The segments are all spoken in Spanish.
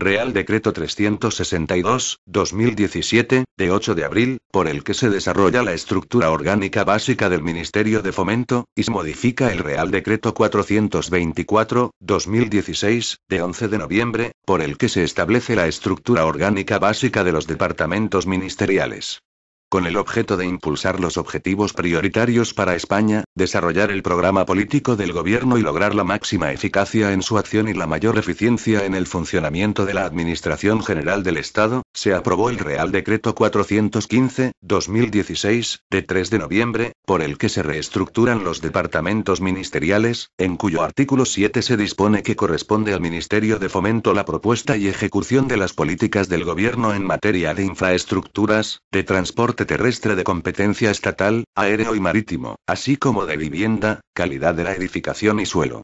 Real Decreto 362, 2017, de 8 de abril, por el que se desarrolla la estructura orgánica básica del Ministerio de Fomento, y se modifica el Real Decreto 424, 2016, de 11 de noviembre, por el que se establece la estructura orgánica básica de los departamentos ministeriales con el objeto de impulsar los objetivos prioritarios para España, desarrollar el programa político del gobierno y lograr la máxima eficacia en su acción y la mayor eficiencia en el funcionamiento de la Administración General del Estado, se aprobó el Real Decreto 415-2016, de 3 de noviembre, por el que se reestructuran los departamentos ministeriales, en cuyo artículo 7 se dispone que corresponde al Ministerio de Fomento la propuesta y ejecución de las políticas del gobierno en materia de infraestructuras, de transporte, terrestre de competencia estatal, aéreo y marítimo, así como de vivienda, calidad de la edificación y suelo.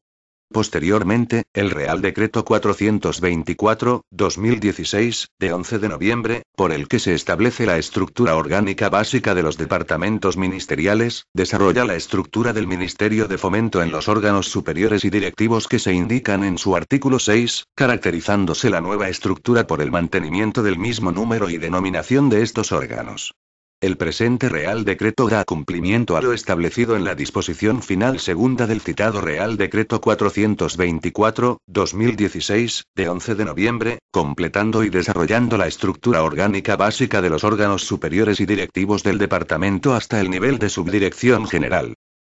Posteriormente, el Real Decreto 424-2016, de 11 de noviembre, por el que se establece la estructura orgánica básica de los departamentos ministeriales, desarrolla la estructura del Ministerio de Fomento en los órganos superiores y directivos que se indican en su artículo 6, caracterizándose la nueva estructura por el mantenimiento del mismo número y denominación de estos órganos. El presente Real Decreto da cumplimiento a lo establecido en la disposición final segunda del citado Real Decreto 424-2016, de 11 de noviembre, completando y desarrollando la estructura orgánica básica de los órganos superiores y directivos del departamento hasta el nivel de subdirección general.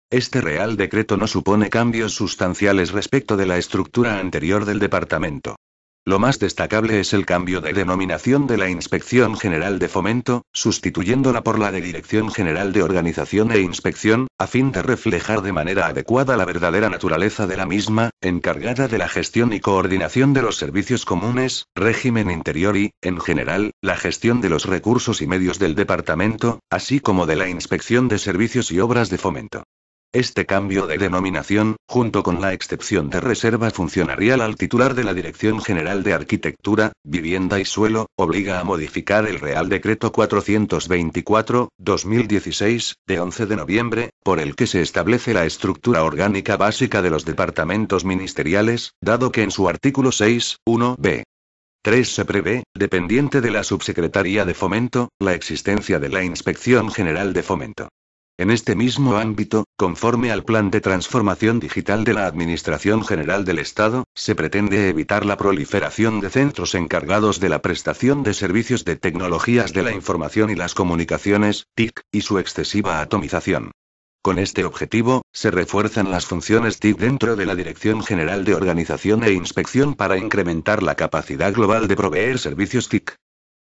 Este Real Decreto no supone cambios sustanciales respecto de la estructura anterior del departamento. Lo más destacable es el cambio de denominación de la Inspección General de Fomento, sustituyéndola por la de Dirección General de Organización e Inspección, a fin de reflejar de manera adecuada la verdadera naturaleza de la misma, encargada de la gestión y coordinación de los servicios comunes, régimen interior y, en general, la gestión de los recursos y medios del departamento, así como de la Inspección de Servicios y Obras de Fomento. Este cambio de denominación, junto con la excepción de reserva funcionarial al titular de la Dirección General de Arquitectura, Vivienda y Suelo, obliga a modificar el Real Decreto 424-2016, de 11 de noviembre, por el que se establece la estructura orgánica básica de los departamentos ministeriales, dado que en su artículo 6, 1b, 3. Se prevé, dependiente de la Subsecretaría de Fomento, la existencia de la Inspección General de Fomento. En este mismo ámbito, conforme al Plan de Transformación Digital de la Administración General del Estado, se pretende evitar la proliferación de centros encargados de la prestación de servicios de tecnologías de la información y las comunicaciones, TIC, y su excesiva atomización. Con este objetivo, se refuerzan las funciones TIC dentro de la Dirección General de Organización e Inspección para incrementar la capacidad global de proveer servicios TIC.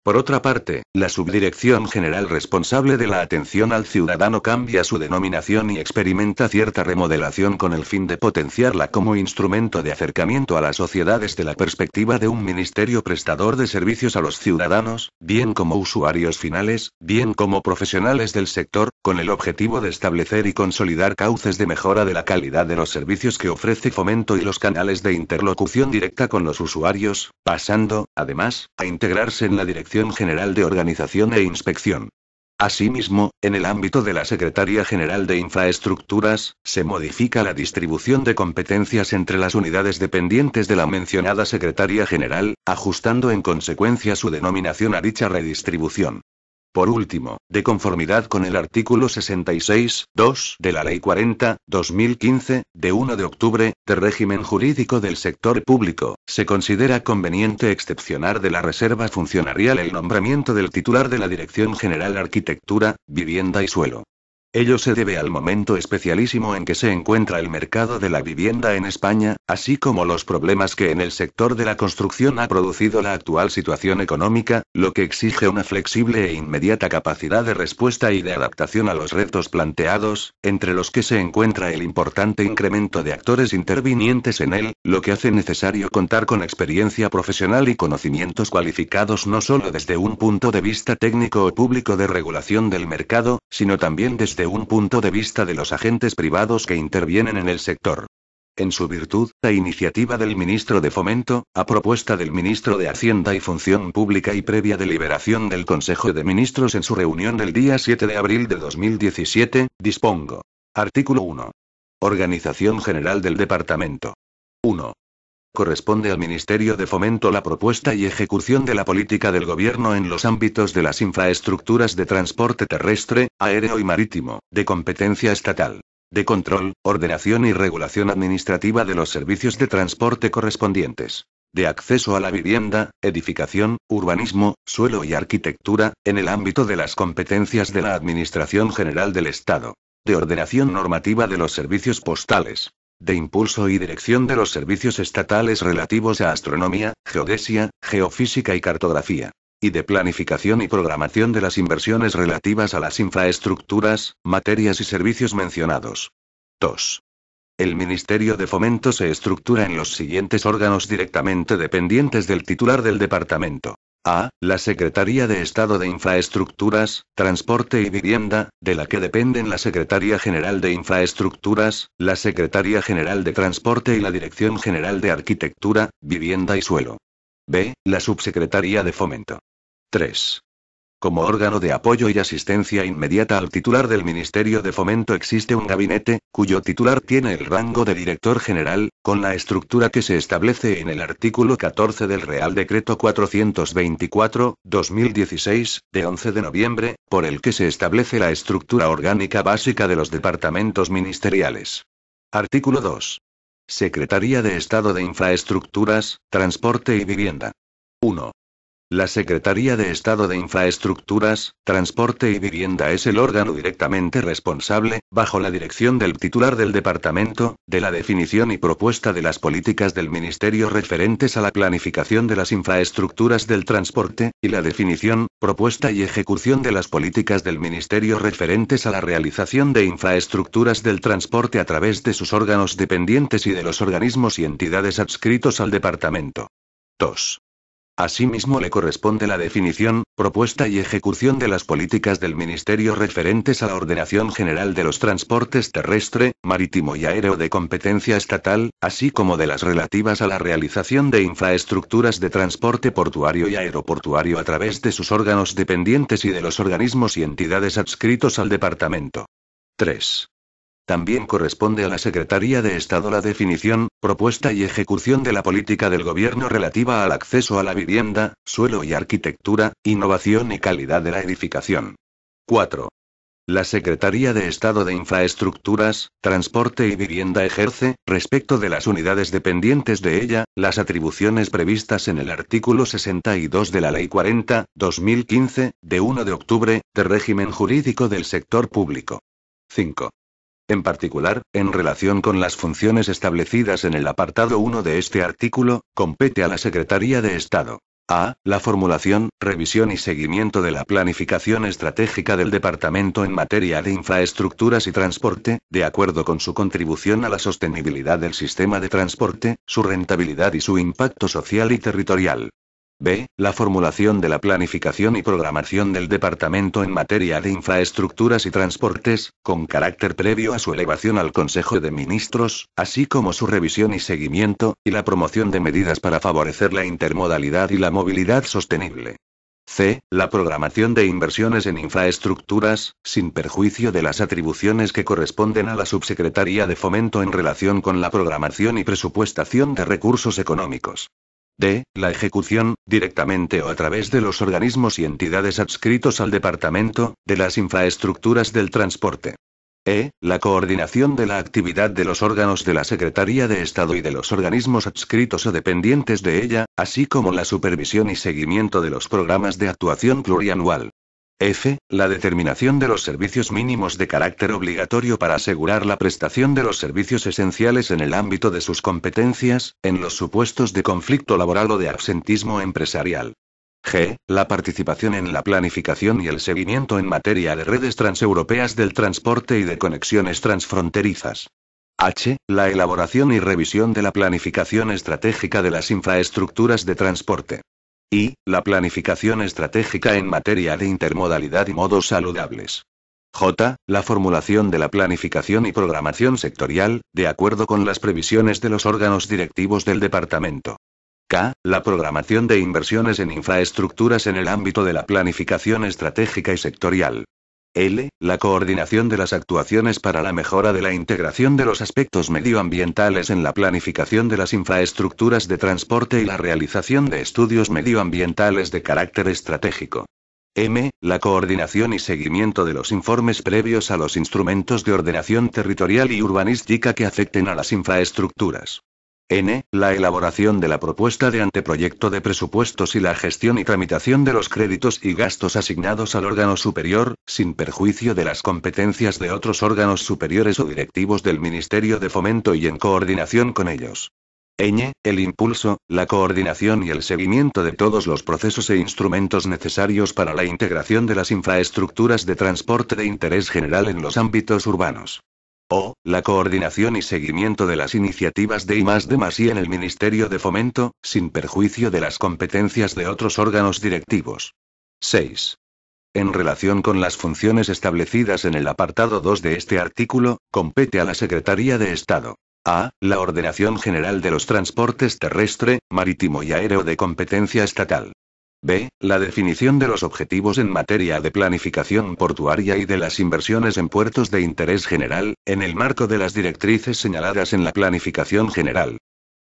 Por otra parte, la Subdirección General responsable de la atención al ciudadano cambia su denominación y experimenta cierta remodelación con el fin de potenciarla como instrumento de acercamiento a la sociedad desde la perspectiva de un ministerio prestador de servicios a los ciudadanos, bien como usuarios finales, bien como profesionales del sector, con el objetivo de establecer y consolidar cauces de mejora de la calidad de los servicios que ofrece Fomento y los canales de interlocución directa con los usuarios, pasando, además, a integrarse en la dirección General de Organización e Inspección. Asimismo, en el ámbito de la Secretaría General de Infraestructuras, se modifica la distribución de competencias entre las unidades dependientes de la mencionada Secretaría General, ajustando en consecuencia su denominación a dicha redistribución. Por último, de conformidad con el artículo 66.2 de la Ley 40, 2015, de 1 de octubre, de régimen jurídico del sector público, se considera conveniente excepcionar de la reserva funcionarial el nombramiento del titular de la Dirección General Arquitectura, Vivienda y Suelo, Ello se debe al momento especialísimo en que se encuentra el mercado de la vivienda en España, así como los problemas que en el sector de la construcción ha producido la actual situación económica, lo que exige una flexible e inmediata capacidad de respuesta y de adaptación a los retos planteados, entre los que se encuentra el importante incremento de actores intervinientes en él, lo que hace necesario contar con experiencia profesional y conocimientos cualificados no solo desde un punto de vista técnico o público de regulación del mercado, sino también desde un punto de vista de los agentes privados que intervienen en el sector. En su virtud, la iniciativa del ministro de Fomento, a propuesta del ministro de Hacienda y Función Pública y previa deliberación del Consejo de Ministros en su reunión del día 7 de abril de 2017, dispongo. Artículo 1. Organización General del Departamento. 1 corresponde al Ministerio de Fomento la propuesta y ejecución de la política del Gobierno en los ámbitos de las infraestructuras de transporte terrestre, aéreo y marítimo, de competencia estatal, de control, ordenación y regulación administrativa de los servicios de transporte correspondientes de acceso a la vivienda, edificación, urbanismo, suelo y arquitectura, en el ámbito de las competencias de la Administración General del Estado, de ordenación normativa de los servicios postales, de impulso y dirección de los servicios estatales relativos a astronomía, geodesia, geofísica y cartografía, y de planificación y programación de las inversiones relativas a las infraestructuras, materias y servicios mencionados. 2. El Ministerio de Fomento se estructura en los siguientes órganos directamente dependientes del titular del departamento. A. La Secretaría de Estado de Infraestructuras, Transporte y Vivienda, de la que dependen la Secretaría General de Infraestructuras, la Secretaría General de Transporte y la Dirección General de Arquitectura, Vivienda y Suelo. B. La Subsecretaría de Fomento. 3. Como órgano de apoyo y asistencia inmediata al titular del Ministerio de Fomento existe un gabinete, cuyo titular tiene el rango de director general, con la estructura que se establece en el artículo 14 del Real Decreto 424-2016, de 11 de noviembre, por el que se establece la estructura orgánica básica de los departamentos ministeriales. Artículo 2. Secretaría de Estado de Infraestructuras, Transporte y Vivienda. 1. La Secretaría de Estado de Infraestructuras, Transporte y Vivienda es el órgano directamente responsable, bajo la dirección del titular del departamento, de la definición y propuesta de las políticas del Ministerio referentes a la planificación de las infraestructuras del transporte, y la definición, propuesta y ejecución de las políticas del Ministerio referentes a la realización de infraestructuras del transporte a través de sus órganos dependientes y de los organismos y entidades adscritos al departamento. 2. Asimismo le corresponde la definición, propuesta y ejecución de las políticas del Ministerio referentes a la ordenación general de los transportes terrestre, marítimo y aéreo de competencia estatal, así como de las relativas a la realización de infraestructuras de transporte portuario y aeroportuario a través de sus órganos dependientes y de los organismos y entidades adscritos al departamento. 3. También corresponde a la Secretaría de Estado la definición, propuesta y ejecución de la política del gobierno relativa al acceso a la vivienda, suelo y arquitectura, innovación y calidad de la edificación. 4. La Secretaría de Estado de Infraestructuras, Transporte y Vivienda ejerce, respecto de las unidades dependientes de ella, las atribuciones previstas en el artículo 62 de la Ley 40, 2015, de 1 de octubre, de régimen jurídico del sector público. 5. En particular, en relación con las funciones establecidas en el apartado 1 de este artículo, compete a la Secretaría de Estado. A. La formulación, revisión y seguimiento de la planificación estratégica del Departamento en materia de infraestructuras y transporte, de acuerdo con su contribución a la sostenibilidad del sistema de transporte, su rentabilidad y su impacto social y territorial. B. La formulación de la planificación y programación del departamento en materia de infraestructuras y transportes, con carácter previo a su elevación al Consejo de Ministros, así como su revisión y seguimiento, y la promoción de medidas para favorecer la intermodalidad y la movilidad sostenible. C. La programación de inversiones en infraestructuras, sin perjuicio de las atribuciones que corresponden a la Subsecretaría de Fomento en relación con la programación y presupuestación de recursos económicos. D. La ejecución, directamente o a través de los organismos y entidades adscritos al Departamento, de las infraestructuras del transporte. E. La coordinación de la actividad de los órganos de la Secretaría de Estado y de los organismos adscritos o dependientes de ella, así como la supervisión y seguimiento de los programas de actuación plurianual. F. La determinación de los servicios mínimos de carácter obligatorio para asegurar la prestación de los servicios esenciales en el ámbito de sus competencias, en los supuestos de conflicto laboral o de absentismo empresarial. G. La participación en la planificación y el seguimiento en materia de redes transeuropeas del transporte y de conexiones transfronterizas. H. La elaboración y revisión de la planificación estratégica de las infraestructuras de transporte. Y, la planificación estratégica en materia de intermodalidad y modos saludables. J. La formulación de la planificación y programación sectorial, de acuerdo con las previsiones de los órganos directivos del departamento. K. La programación de inversiones en infraestructuras en el ámbito de la planificación estratégica y sectorial. L. La coordinación de las actuaciones para la mejora de la integración de los aspectos medioambientales en la planificación de las infraestructuras de transporte y la realización de estudios medioambientales de carácter estratégico. M. La coordinación y seguimiento de los informes previos a los instrumentos de ordenación territorial y urbanística que afecten a las infraestructuras. N. La elaboración de la propuesta de anteproyecto de presupuestos y la gestión y tramitación de los créditos y gastos asignados al órgano superior, sin perjuicio de las competencias de otros órganos superiores o directivos del Ministerio de Fomento y en coordinación con ellos. Ñ. El impulso, la coordinación y el seguimiento de todos los procesos e instrumentos necesarios para la integración de las infraestructuras de transporte de interés general en los ámbitos urbanos. O, la coordinación y seguimiento de las iniciativas de y más de y en el Ministerio de Fomento, sin perjuicio de las competencias de otros órganos directivos. 6. En relación con las funciones establecidas en el apartado 2 de este artículo, compete a la Secretaría de Estado. A. La ordenación general de los transportes terrestre, marítimo y aéreo de competencia estatal. B. La definición de los objetivos en materia de planificación portuaria y de las inversiones en puertos de interés general, en el marco de las directrices señaladas en la planificación general.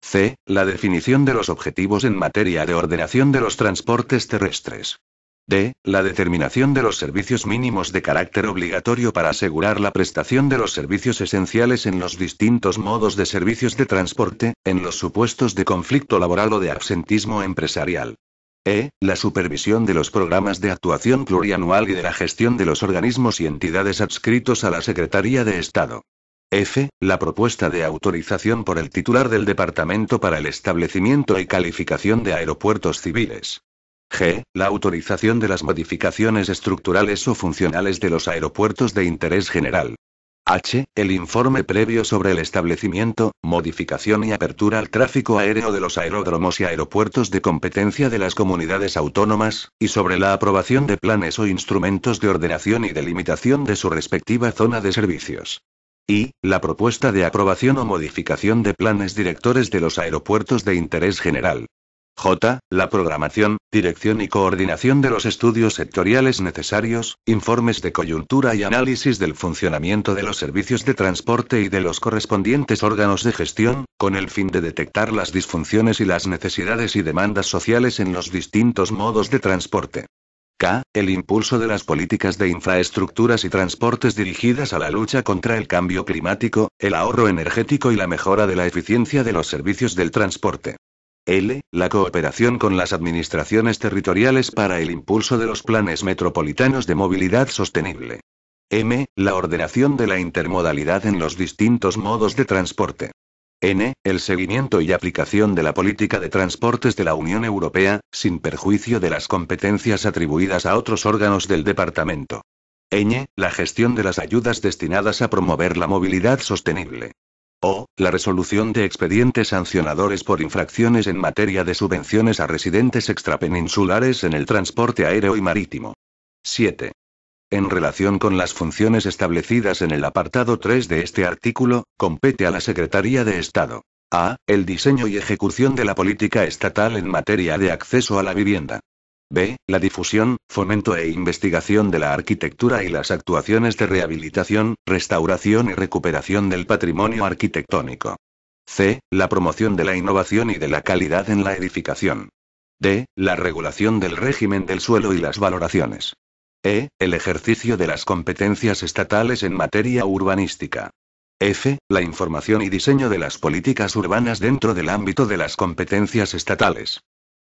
C. La definición de los objetivos en materia de ordenación de los transportes terrestres. D. La determinación de los servicios mínimos de carácter obligatorio para asegurar la prestación de los servicios esenciales en los distintos modos de servicios de transporte, en los supuestos de conflicto laboral o de absentismo empresarial. E. La supervisión de los programas de actuación plurianual y de la gestión de los organismos y entidades adscritos a la Secretaría de Estado. F. La propuesta de autorización por el titular del Departamento para el establecimiento y calificación de aeropuertos civiles. G. La autorización de las modificaciones estructurales o funcionales de los aeropuertos de interés general. H. El informe previo sobre el establecimiento, modificación y apertura al tráfico aéreo de los aeródromos y aeropuertos de competencia de las comunidades autónomas, y sobre la aprobación de planes o instrumentos de ordenación y delimitación de su respectiva zona de servicios. Y, la propuesta de aprobación o modificación de planes directores de los aeropuertos de interés general, J. La programación, dirección y coordinación de los estudios sectoriales necesarios, informes de coyuntura y análisis del funcionamiento de los servicios de transporte y de los correspondientes órganos de gestión, con el fin de detectar las disfunciones y las necesidades y demandas sociales en los distintos modos de transporte. K. El impulso de las políticas de infraestructuras y transportes dirigidas a la lucha contra el cambio climático, el ahorro energético y la mejora de la eficiencia de los servicios del transporte. L. La cooperación con las administraciones territoriales para el impulso de los planes metropolitanos de movilidad sostenible. M. La ordenación de la intermodalidad en los distintos modos de transporte. N. El seguimiento y aplicación de la política de transportes de la Unión Europea, sin perjuicio de las competencias atribuidas a otros órganos del departamento. Ñ. La gestión de las ayudas destinadas a promover la movilidad sostenible. O. La resolución de expedientes sancionadores por infracciones en materia de subvenciones a residentes extrapeninsulares en el transporte aéreo y marítimo. 7. En relación con las funciones establecidas en el apartado 3 de este artículo, compete a la Secretaría de Estado. A. El diseño y ejecución de la política estatal en materia de acceso a la vivienda. B. La difusión, fomento e investigación de la arquitectura y las actuaciones de rehabilitación, restauración y recuperación del patrimonio arquitectónico. C. La promoción de la innovación y de la calidad en la edificación. D. La regulación del régimen del suelo y las valoraciones. E. El ejercicio de las competencias estatales en materia urbanística. F. La información y diseño de las políticas urbanas dentro del ámbito de las competencias estatales.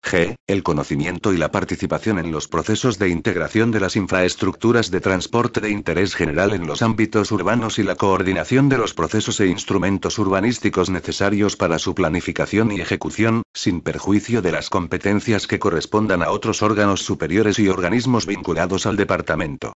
G. El conocimiento y la participación en los procesos de integración de las infraestructuras de transporte de interés general en los ámbitos urbanos y la coordinación de los procesos e instrumentos urbanísticos necesarios para su planificación y ejecución, sin perjuicio de las competencias que correspondan a otros órganos superiores y organismos vinculados al departamento.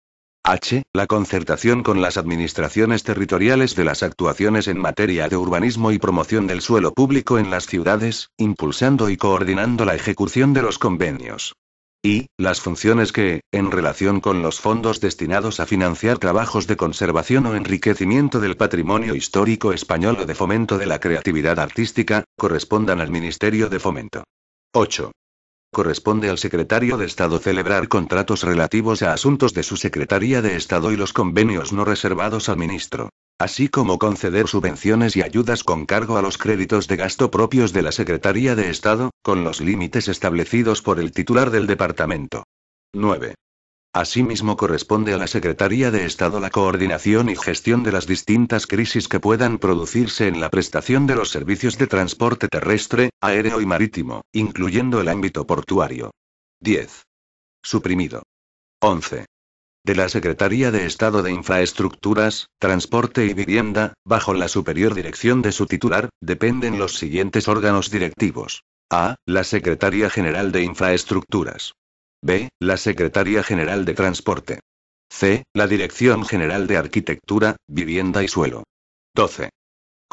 H. La concertación con las administraciones territoriales de las actuaciones en materia de urbanismo y promoción del suelo público en las ciudades, impulsando y coordinando la ejecución de los convenios. Y, las funciones que, en relación con los fondos destinados a financiar trabajos de conservación o enriquecimiento del patrimonio histórico español o de fomento de la creatividad artística, correspondan al Ministerio de Fomento. 8. Corresponde al secretario de Estado celebrar contratos relativos a asuntos de su Secretaría de Estado y los convenios no reservados al ministro así como conceder subvenciones y ayudas con cargo a los créditos de gasto propios de la Secretaría de Estado, con los límites establecidos por el titular del departamento. 9. Asimismo corresponde a la Secretaría de Estado la coordinación y gestión de las distintas crisis que puedan producirse en la prestación de los servicios de transporte terrestre, aéreo y marítimo, incluyendo el ámbito portuario. 10. Suprimido. 11 de la Secretaría de Estado de Infraestructuras, Transporte y Vivienda, bajo la superior dirección de su titular, dependen los siguientes órganos directivos. A. La Secretaría General de Infraestructuras. B. La Secretaría General de Transporte. C. La Dirección General de Arquitectura, Vivienda y Suelo. 12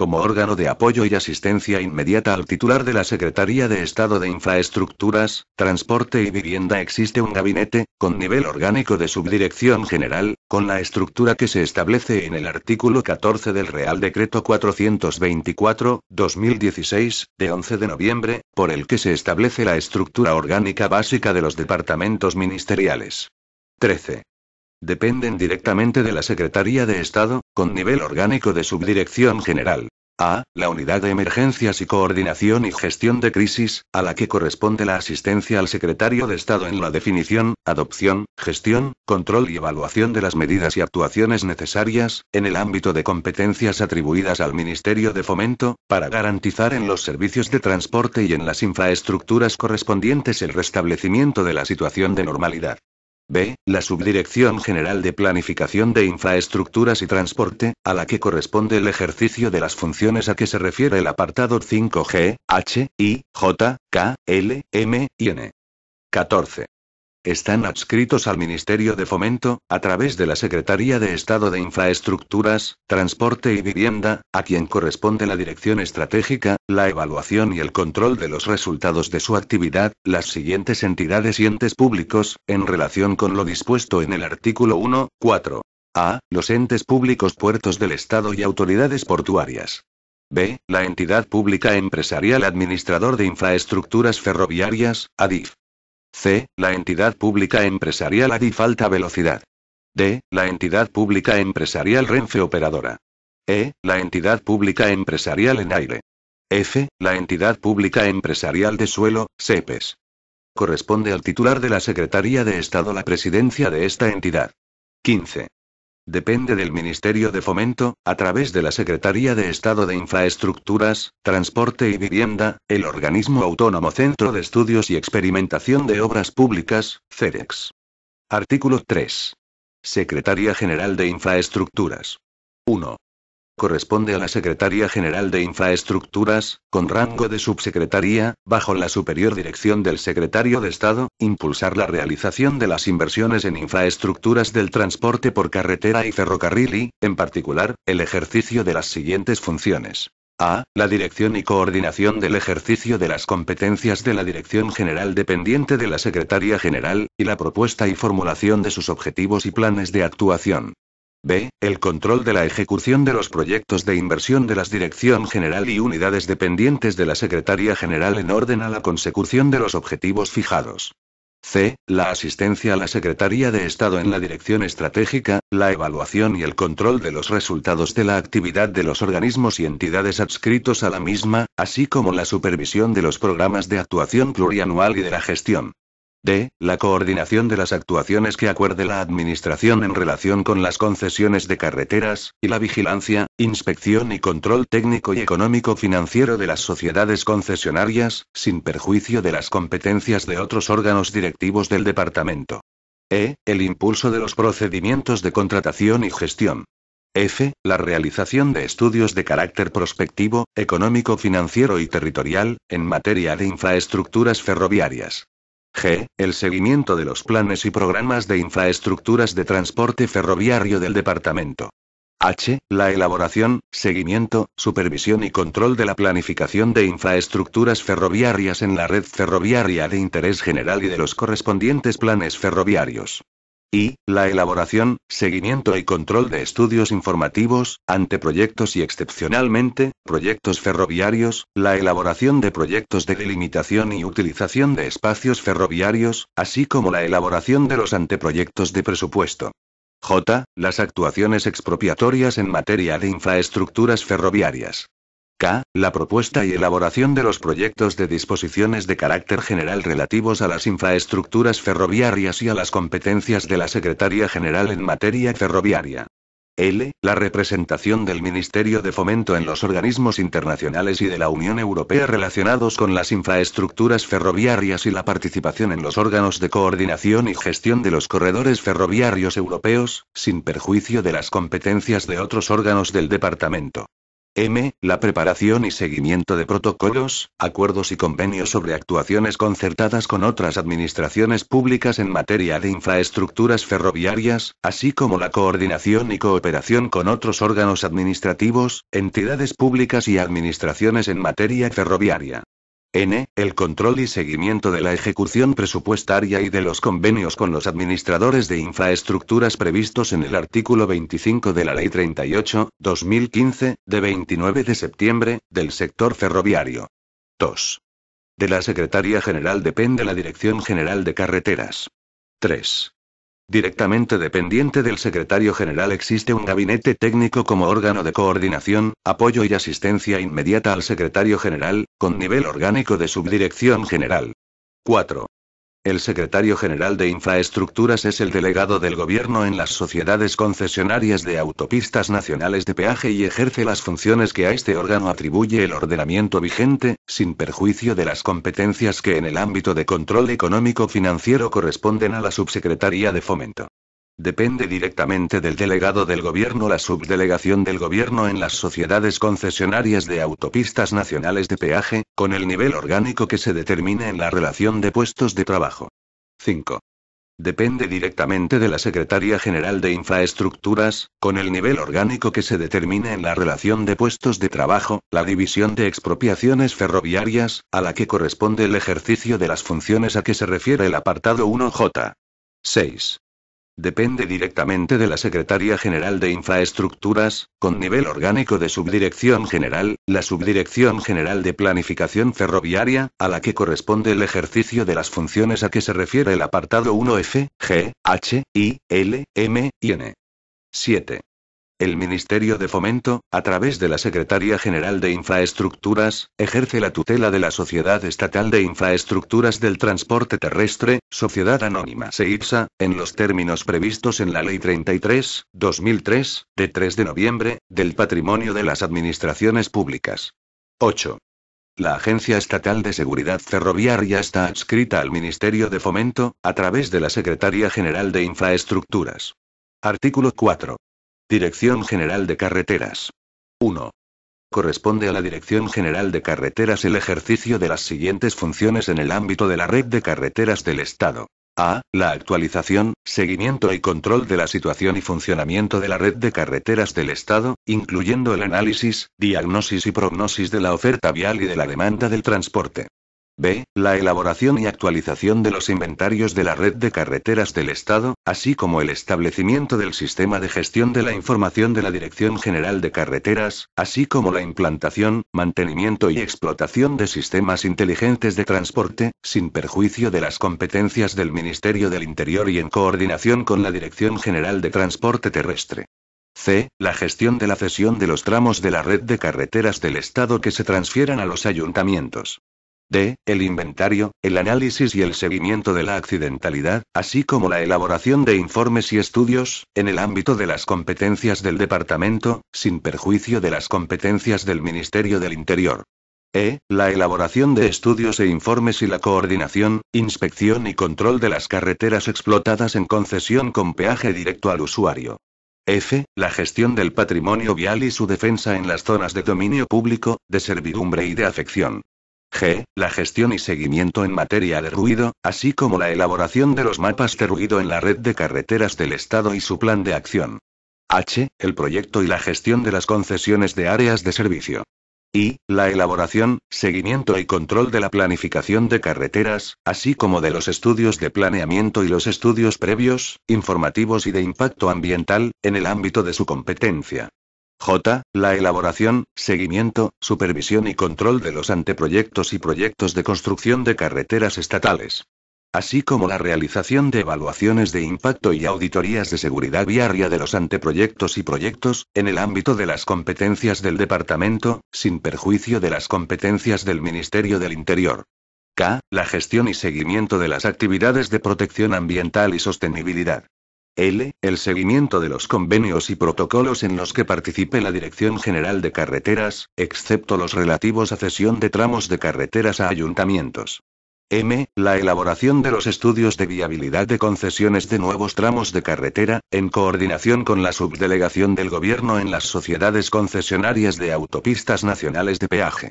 como órgano de apoyo y asistencia inmediata al titular de la Secretaría de Estado de Infraestructuras, Transporte y Vivienda existe un gabinete, con nivel orgánico de subdirección general, con la estructura que se establece en el artículo 14 del Real Decreto 424-2016, de 11 de noviembre, por el que se establece la estructura orgánica básica de los departamentos ministeriales. 13 dependen directamente de la Secretaría de Estado, con nivel orgánico de Subdirección General. A. La Unidad de Emergencias y Coordinación y Gestión de Crisis, a la que corresponde la asistencia al Secretario de Estado en la definición, adopción, gestión, control y evaluación de las medidas y actuaciones necesarias, en el ámbito de competencias atribuidas al Ministerio de Fomento, para garantizar en los servicios de transporte y en las infraestructuras correspondientes el restablecimiento de la situación de normalidad. B. La Subdirección General de Planificación de Infraestructuras y Transporte, a la que corresponde el ejercicio de las funciones a que se refiere el apartado 5G, H, I, J, K, L, M y N. 14. Están adscritos al Ministerio de Fomento, a través de la Secretaría de Estado de Infraestructuras, Transporte y Vivienda, a quien corresponde la dirección estratégica, la evaluación y el control de los resultados de su actividad, las siguientes entidades y entes públicos, en relación con lo dispuesto en el artículo 1, 4. A. Los entes públicos puertos del Estado y autoridades portuarias. B. La entidad pública empresarial administrador de infraestructuras ferroviarias, ADIF. C. La entidad pública empresarial ADIF Falta Velocidad. D. La entidad pública empresarial Renfe Operadora. E. La entidad pública empresarial en aire. F. La entidad pública empresarial de suelo, CEPES. Corresponde al titular de la Secretaría de Estado la presidencia de esta entidad. 15. Depende del Ministerio de Fomento, a través de la Secretaría de Estado de Infraestructuras, Transporte y Vivienda, el organismo autónomo Centro de Estudios y Experimentación de Obras Públicas, CEREX. Artículo 3. Secretaría General de Infraestructuras. 1 corresponde a la Secretaría General de Infraestructuras, con rango de subsecretaría, bajo la superior dirección del Secretario de Estado, impulsar la realización de las inversiones en infraestructuras del transporte por carretera y ferrocarril y, en particular, el ejercicio de las siguientes funciones. A. La dirección y coordinación del ejercicio de las competencias de la Dirección General dependiente de la Secretaría General, y la propuesta y formulación de sus objetivos y planes de actuación. B. El control de la ejecución de los proyectos de inversión de las Dirección General y unidades dependientes de la Secretaría General en orden a la consecución de los objetivos fijados. C. La asistencia a la Secretaría de Estado en la dirección estratégica, la evaluación y el control de los resultados de la actividad de los organismos y entidades adscritos a la misma, así como la supervisión de los programas de actuación plurianual y de la gestión. D. La coordinación de las actuaciones que acuerde la Administración en relación con las concesiones de carreteras, y la vigilancia, inspección y control técnico y económico financiero de las sociedades concesionarias, sin perjuicio de las competencias de otros órganos directivos del Departamento. E. El impulso de los procedimientos de contratación y gestión. F. La realización de estudios de carácter prospectivo, económico, financiero y territorial, en materia de infraestructuras ferroviarias. G. El seguimiento de los planes y programas de infraestructuras de transporte ferroviario del departamento. H. La elaboración, seguimiento, supervisión y control de la planificación de infraestructuras ferroviarias en la red ferroviaria de interés general y de los correspondientes planes ferroviarios y, la elaboración, seguimiento y control de estudios informativos, anteproyectos y excepcionalmente, proyectos ferroviarios, la elaboración de proyectos de delimitación y utilización de espacios ferroviarios, así como la elaboración de los anteproyectos de presupuesto. J. Las actuaciones expropiatorias en materia de infraestructuras ferroviarias. K, la propuesta y elaboración de los proyectos de disposiciones de carácter general relativos a las infraestructuras ferroviarias y a las competencias de la Secretaría General en materia ferroviaria. L. La representación del Ministerio de Fomento en los organismos internacionales y de la Unión Europea relacionados con las infraestructuras ferroviarias y la participación en los órganos de coordinación y gestión de los corredores ferroviarios europeos, sin perjuicio de las competencias de otros órganos del departamento. M. La preparación y seguimiento de protocolos, acuerdos y convenios sobre actuaciones concertadas con otras administraciones públicas en materia de infraestructuras ferroviarias, así como la coordinación y cooperación con otros órganos administrativos, entidades públicas y administraciones en materia ferroviaria. N. El control y seguimiento de la ejecución presupuestaria y de los convenios con los administradores de infraestructuras previstos en el artículo 25 de la Ley 38, 2015, de 29 de septiembre, del sector ferroviario. 2. De la Secretaría General depende la Dirección General de Carreteras. 3 directamente dependiente del secretario general existe un gabinete técnico como órgano de coordinación, apoyo y asistencia inmediata al secretario general, con nivel orgánico de subdirección general. 4. El secretario general de Infraestructuras es el delegado del gobierno en las sociedades concesionarias de autopistas nacionales de peaje y ejerce las funciones que a este órgano atribuye el ordenamiento vigente, sin perjuicio de las competencias que en el ámbito de control económico financiero corresponden a la subsecretaría de fomento. Depende directamente del delegado del gobierno la subdelegación del gobierno en las sociedades concesionarias de autopistas nacionales de peaje, con el nivel orgánico que se determine en la relación de puestos de trabajo. 5 depende directamente de la Secretaría General de Infraestructuras, con el nivel orgánico que se determine en la relación de puestos de trabajo, la División de Expropiaciones Ferroviarias, a la que corresponde el ejercicio de las funciones a que se refiere el apartado 1J. 6. Depende directamente de la Secretaría General de Infraestructuras, con nivel orgánico de Subdirección General, la Subdirección General de Planificación Ferroviaria, a la que corresponde el ejercicio de las funciones a que se refiere el apartado 1F, G, H, I, L, M y N. 7. El Ministerio de Fomento, a través de la Secretaría General de Infraestructuras, ejerce la tutela de la Sociedad Estatal de Infraestructuras del Transporte Terrestre, Sociedad Anónima SEIPSA, en los términos previstos en la Ley 33, 2003, de 3 de noviembre, del Patrimonio de las Administraciones Públicas. 8. La Agencia Estatal de Seguridad Ferroviaria está adscrita al Ministerio de Fomento, a través de la Secretaría General de Infraestructuras. Artículo 4. Dirección General de Carreteras. 1. Corresponde a la Dirección General de Carreteras el ejercicio de las siguientes funciones en el ámbito de la red de carreteras del Estado. A. La actualización, seguimiento y control de la situación y funcionamiento de la red de carreteras del Estado, incluyendo el análisis, diagnosis y prognosis de la oferta vial y de la demanda del transporte. B. La elaboración y actualización de los inventarios de la red de carreteras del Estado, así como el establecimiento del sistema de gestión de la información de la Dirección General de Carreteras, así como la implantación, mantenimiento y explotación de sistemas inteligentes de transporte, sin perjuicio de las competencias del Ministerio del Interior y en coordinación con la Dirección General de Transporte Terrestre. C. La gestión de la cesión de los tramos de la red de carreteras del Estado que se transfieran a los ayuntamientos. D. El inventario, el análisis y el seguimiento de la accidentalidad, así como la elaboración de informes y estudios, en el ámbito de las competencias del Departamento, sin perjuicio de las competencias del Ministerio del Interior. E. La elaboración de estudios e informes y la coordinación, inspección y control de las carreteras explotadas en concesión con peaje directo al usuario. F. La gestión del patrimonio vial y su defensa en las zonas de dominio público, de servidumbre y de afección. G. La gestión y seguimiento en materia de ruido, así como la elaboración de los mapas de ruido en la red de carreteras del Estado y su plan de acción. H. El proyecto y la gestión de las concesiones de áreas de servicio. Y, la elaboración, seguimiento y control de la planificación de carreteras, así como de los estudios de planeamiento y los estudios previos, informativos y de impacto ambiental, en el ámbito de su competencia. J. La elaboración, seguimiento, supervisión y control de los anteproyectos y proyectos de construcción de carreteras estatales. Así como la realización de evaluaciones de impacto y auditorías de seguridad viaria de los anteproyectos y proyectos, en el ámbito de las competencias del Departamento, sin perjuicio de las competencias del Ministerio del Interior. K. La gestión y seguimiento de las actividades de protección ambiental y sostenibilidad. L. El seguimiento de los convenios y protocolos en los que participe la Dirección General de Carreteras, excepto los relativos a cesión de tramos de carreteras a ayuntamientos. M. La elaboración de los estudios de viabilidad de concesiones de nuevos tramos de carretera, en coordinación con la subdelegación del Gobierno en las sociedades concesionarias de autopistas nacionales de peaje.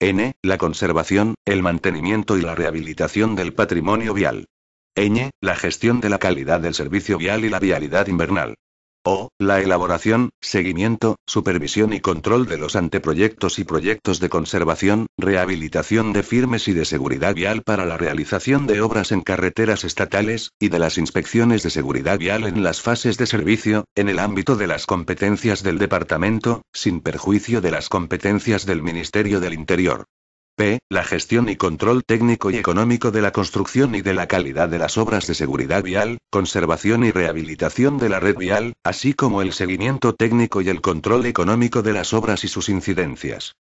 N. La conservación, el mantenimiento y la rehabilitación del patrimonio vial. La gestión de la calidad del servicio vial y la vialidad invernal. O. La elaboración, seguimiento, supervisión y control de los anteproyectos y proyectos de conservación, rehabilitación de firmes y de seguridad vial para la realización de obras en carreteras estatales, y de las inspecciones de seguridad vial en las fases de servicio, en el ámbito de las competencias del Departamento, sin perjuicio de las competencias del Ministerio del Interior la gestión y control técnico y económico de la construcción y de la calidad de las obras de seguridad vial, conservación y rehabilitación de la red vial, así como el seguimiento técnico y el control económico de las obras y sus incidencias.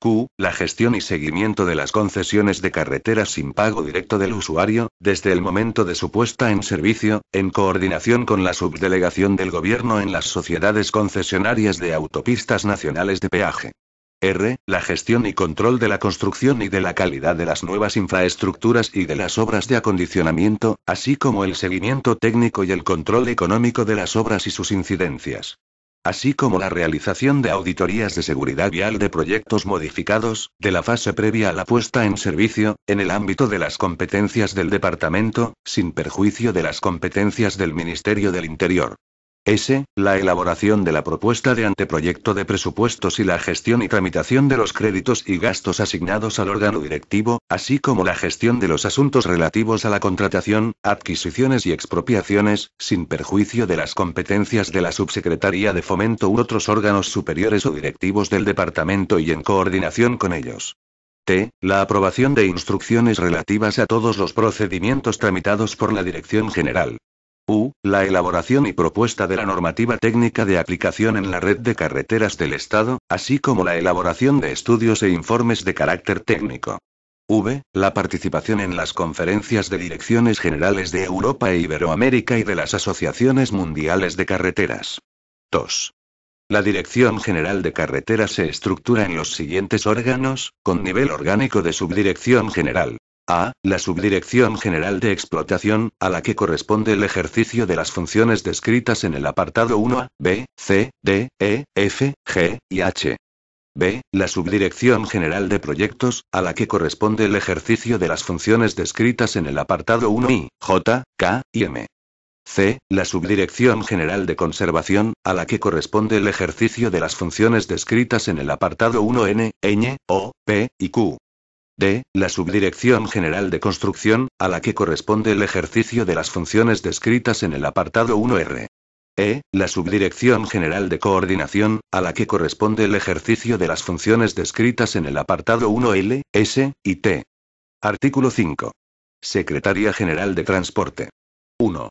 Q. La gestión y seguimiento de las concesiones de carreteras sin pago directo del usuario, desde el momento de su puesta en servicio, en coordinación con la subdelegación del Gobierno en las sociedades concesionarias de autopistas nacionales de peaje. R. La gestión y control de la construcción y de la calidad de las nuevas infraestructuras y de las obras de acondicionamiento, así como el seguimiento técnico y el control económico de las obras y sus incidencias. Así como la realización de auditorías de seguridad vial de proyectos modificados, de la fase previa a la puesta en servicio, en el ámbito de las competencias del Departamento, sin perjuicio de las competencias del Ministerio del Interior. S. La elaboración de la propuesta de anteproyecto de presupuestos y la gestión y tramitación de los créditos y gastos asignados al órgano directivo, así como la gestión de los asuntos relativos a la contratación, adquisiciones y expropiaciones, sin perjuicio de las competencias de la Subsecretaría de Fomento u otros órganos superiores o directivos del departamento y en coordinación con ellos. T. La aprobación de instrucciones relativas a todos los procedimientos tramitados por la Dirección General. U. La elaboración y propuesta de la normativa técnica de aplicación en la red de carreteras del Estado, así como la elaboración de estudios e informes de carácter técnico. V. La participación en las conferencias de direcciones generales de Europa e Iberoamérica y de las asociaciones mundiales de carreteras. 2. La Dirección General de Carreteras se estructura en los siguientes órganos, con nivel orgánico de Subdirección General a la Subdirección General de Explotación, a la que corresponde el ejercicio de las funciones descritas en el apartado 1A, B, C, D, E, F, G y H. B. La Subdirección General de Proyectos, a la que corresponde el ejercicio de las funciones descritas en el apartado 1 I, J, K y M. C. La Subdirección General de Conservación, a la que corresponde el ejercicio de las funciones descritas en el apartado 1N, Ñ, O, P y Q d. la Subdirección General de Construcción, a la que corresponde el ejercicio de las funciones descritas en el apartado 1R. E. La Subdirección General de Coordinación, a la que corresponde el ejercicio de las funciones descritas en el apartado 1L, S y T. Artículo 5. Secretaría General de Transporte. 1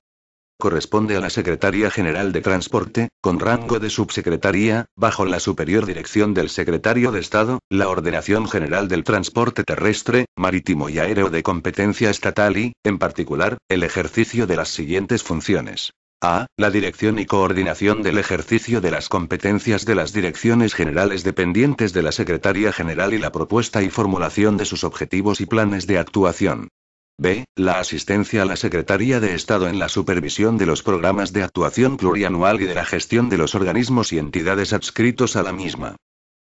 corresponde a la Secretaría General de Transporte, con rango de subsecretaría, bajo la superior dirección del Secretario de Estado, la Ordenación General del Transporte Terrestre, Marítimo y Aéreo de competencia estatal y, en particular, el ejercicio de las siguientes funciones. A. La dirección y coordinación del ejercicio de las competencias de las direcciones generales dependientes de la Secretaría General y la propuesta y formulación de sus objetivos y planes de actuación. B. La asistencia a la Secretaría de Estado en la supervisión de los programas de actuación plurianual y de la gestión de los organismos y entidades adscritos a la misma.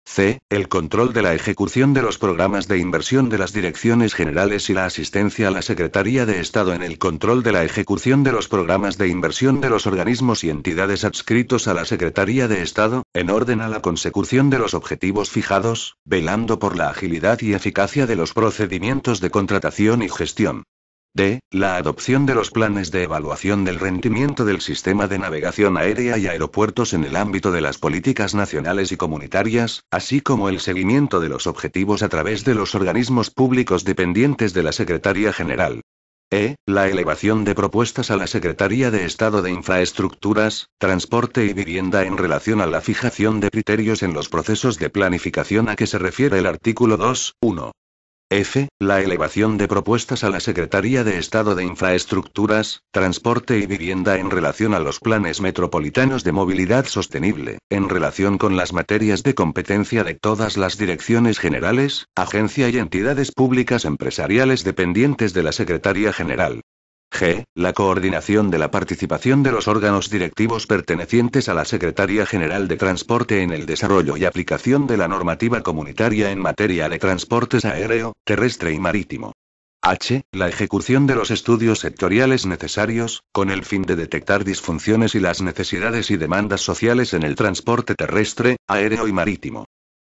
C. El control de la ejecución de los programas de inversión de las direcciones generales y la asistencia a la Secretaría de Estado en el control de la ejecución de los programas de inversión de los organismos y entidades adscritos a la Secretaría de Estado, en orden a la consecución de los objetivos fijados, velando por la agilidad y eficacia de los procedimientos de contratación y gestión. D. La adopción de los planes de evaluación del rendimiento del sistema de navegación aérea y aeropuertos en el ámbito de las políticas nacionales y comunitarias, así como el seguimiento de los objetivos a través de los organismos públicos dependientes de la Secretaría General. E. La elevación de propuestas a la Secretaría de Estado de Infraestructuras, Transporte y Vivienda en relación a la fijación de criterios en los procesos de planificación a que se refiere el artículo 2.1. F. La elevación de propuestas a la Secretaría de Estado de Infraestructuras, Transporte y Vivienda en relación a los planes metropolitanos de movilidad sostenible, en relación con las materias de competencia de todas las direcciones generales, agencia y entidades públicas empresariales dependientes de la Secretaría General. G. La coordinación de la participación de los órganos directivos pertenecientes a la Secretaría General de Transporte en el desarrollo y aplicación de la normativa comunitaria en materia de transportes aéreo, terrestre y marítimo. H. La ejecución de los estudios sectoriales necesarios, con el fin de detectar disfunciones y las necesidades y demandas sociales en el transporte terrestre, aéreo y marítimo.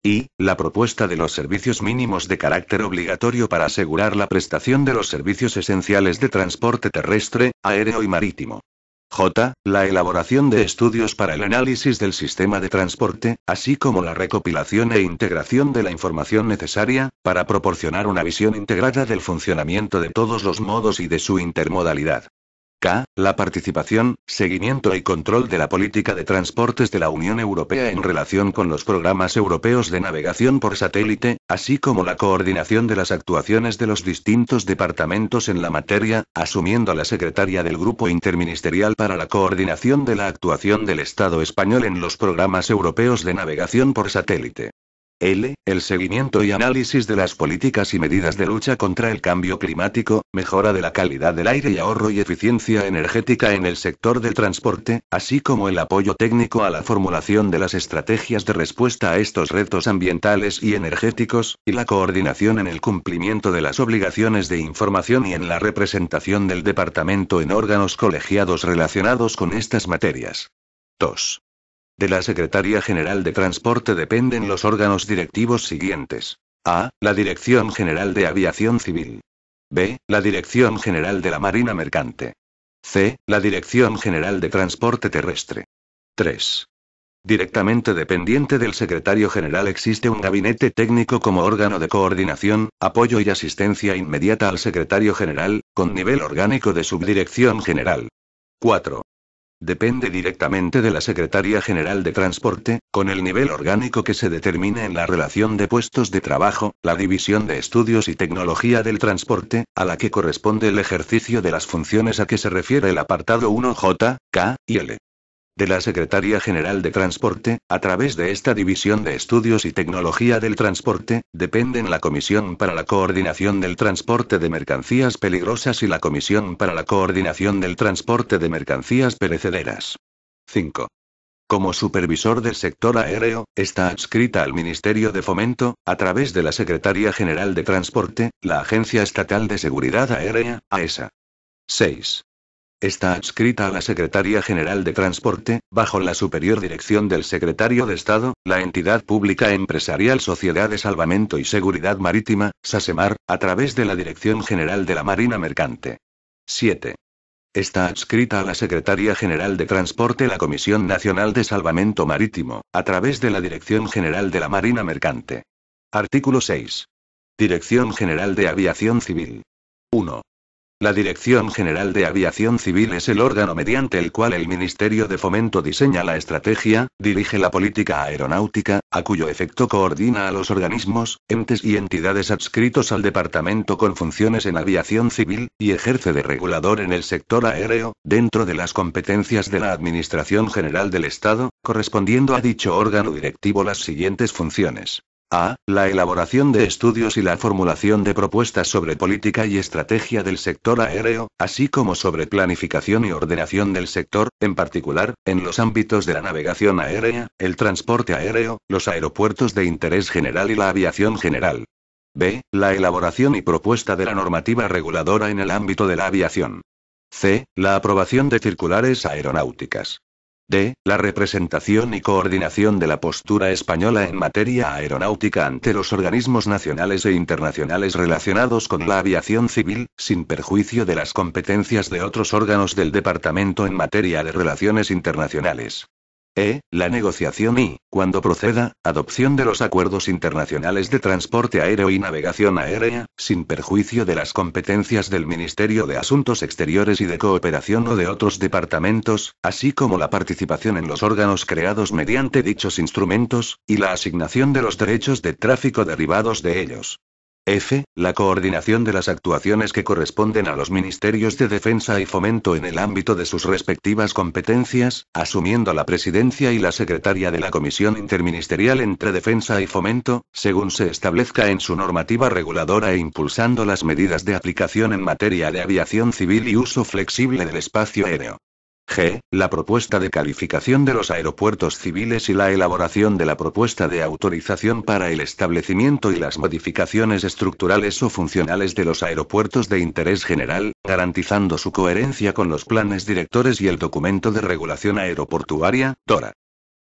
Y, la propuesta de los servicios mínimos de carácter obligatorio para asegurar la prestación de los servicios esenciales de transporte terrestre, aéreo y marítimo. J. La elaboración de estudios para el análisis del sistema de transporte, así como la recopilación e integración de la información necesaria, para proporcionar una visión integrada del funcionamiento de todos los modos y de su intermodalidad la participación, seguimiento y control de la política de transportes de la Unión Europea en relación con los programas europeos de navegación por satélite, así como la coordinación de las actuaciones de los distintos departamentos en la materia, asumiendo la secretaria del Grupo Interministerial para la Coordinación de la Actuación del Estado Español en los programas europeos de navegación por satélite. L. El seguimiento y análisis de las políticas y medidas de lucha contra el cambio climático, mejora de la calidad del aire y ahorro y eficiencia energética en el sector del transporte, así como el apoyo técnico a la formulación de las estrategias de respuesta a estos retos ambientales y energéticos, y la coordinación en el cumplimiento de las obligaciones de información y en la representación del departamento en órganos colegiados relacionados con estas materias. 2. De la Secretaría General de Transporte dependen los órganos directivos siguientes. A. La Dirección General de Aviación Civil. B. La Dirección General de la Marina Mercante. C. La Dirección General de Transporte Terrestre. 3. Directamente dependiente del secretario general existe un gabinete técnico como órgano de coordinación, apoyo y asistencia inmediata al secretario general, con nivel orgánico de subdirección general. 4 depende directamente de la Secretaría General de Transporte, con el nivel orgánico que se determine en la relación de puestos de trabajo, la División de Estudios y Tecnología del Transporte, a la que corresponde el ejercicio de las funciones a que se refiere el apartado 1J, K y L de la Secretaría General de Transporte, a través de esta División de Estudios y Tecnología del Transporte, dependen la Comisión para la Coordinación del Transporte de Mercancías Peligrosas y la Comisión para la Coordinación del Transporte de Mercancías Perecederas. 5. Como supervisor del sector aéreo, está adscrita al Ministerio de Fomento, a través de la Secretaría General de Transporte, la Agencia Estatal de Seguridad Aérea, AESA. 6. E Está adscrita a la Secretaría General de Transporte, bajo la superior dirección del Secretario de Estado, la entidad pública empresarial Sociedad de Salvamento y Seguridad Marítima, SASEMAR, a través de la Dirección General de la Marina Mercante. 7. Está adscrita a la Secretaría General de Transporte la Comisión Nacional de Salvamento Marítimo, a través de la Dirección General de la Marina Mercante. Artículo 6. Dirección General de Aviación Civil. 1. La Dirección General de Aviación Civil es el órgano mediante el cual el Ministerio de Fomento diseña la estrategia, dirige la política aeronáutica, a cuyo efecto coordina a los organismos, entes y entidades adscritos al departamento con funciones en aviación civil, y ejerce de regulador en el sector aéreo, dentro de las competencias de la Administración General del Estado, correspondiendo a dicho órgano directivo las siguientes funciones. A. La elaboración de estudios y la formulación de propuestas sobre política y estrategia del sector aéreo, así como sobre planificación y ordenación del sector, en particular, en los ámbitos de la navegación aérea, el transporte aéreo, los aeropuertos de interés general y la aviación general. B. La elaboración y propuesta de la normativa reguladora en el ámbito de la aviación. C. La aprobación de circulares aeronáuticas. D. La representación y coordinación de la postura española en materia aeronáutica ante los organismos nacionales e internacionales relacionados con la aviación civil, sin perjuicio de las competencias de otros órganos del Departamento en materia de relaciones internacionales. E. La negociación y, cuando proceda, adopción de los acuerdos internacionales de transporte aéreo y navegación aérea, sin perjuicio de las competencias del Ministerio de Asuntos Exteriores y de Cooperación o de otros departamentos, así como la participación en los órganos creados mediante dichos instrumentos, y la asignación de los derechos de tráfico derivados de ellos. F. La coordinación de las actuaciones que corresponden a los ministerios de defensa y fomento en el ámbito de sus respectivas competencias, asumiendo la presidencia y la secretaria de la Comisión Interministerial entre Defensa y Fomento, según se establezca en su normativa reguladora e impulsando las medidas de aplicación en materia de aviación civil y uso flexible del espacio aéreo. G. La propuesta de calificación de los aeropuertos civiles y la elaboración de la propuesta de autorización para el establecimiento y las modificaciones estructurales o funcionales de los aeropuertos de interés general, garantizando su coherencia con los planes directores y el documento de regulación aeroportuaria, DORA.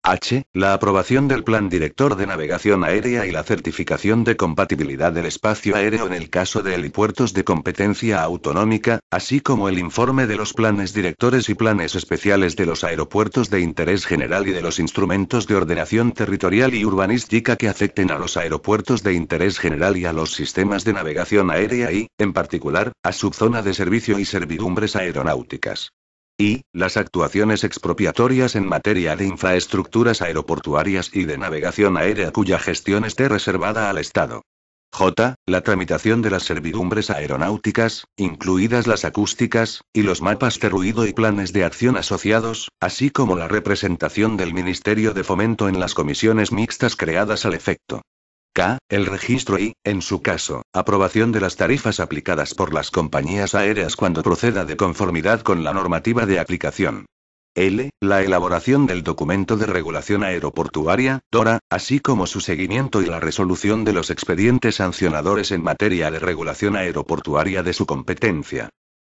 H, la aprobación del Plan Director de Navegación Aérea y la certificación de compatibilidad del espacio aéreo en el caso de helipuertos de competencia autonómica, así como el informe de los planes directores y planes especiales de los aeropuertos de interés general y de los instrumentos de ordenación territorial y urbanística que afecten a los aeropuertos de interés general y a los sistemas de navegación aérea y, en particular, a su zona de servicio y servidumbres aeronáuticas y, las actuaciones expropiatorias en materia de infraestructuras aeroportuarias y de navegación aérea cuya gestión esté reservada al Estado. J. La tramitación de las servidumbres aeronáuticas, incluidas las acústicas, y los mapas de ruido y planes de acción asociados, así como la representación del Ministerio de Fomento en las comisiones mixtas creadas al efecto. K, el registro y, en su caso, aprobación de las tarifas aplicadas por las compañías aéreas cuando proceda de conformidad con la normativa de aplicación. L. La elaboración del documento de regulación aeroportuaria, DORA, así como su seguimiento y la resolución de los expedientes sancionadores en materia de regulación aeroportuaria de su competencia.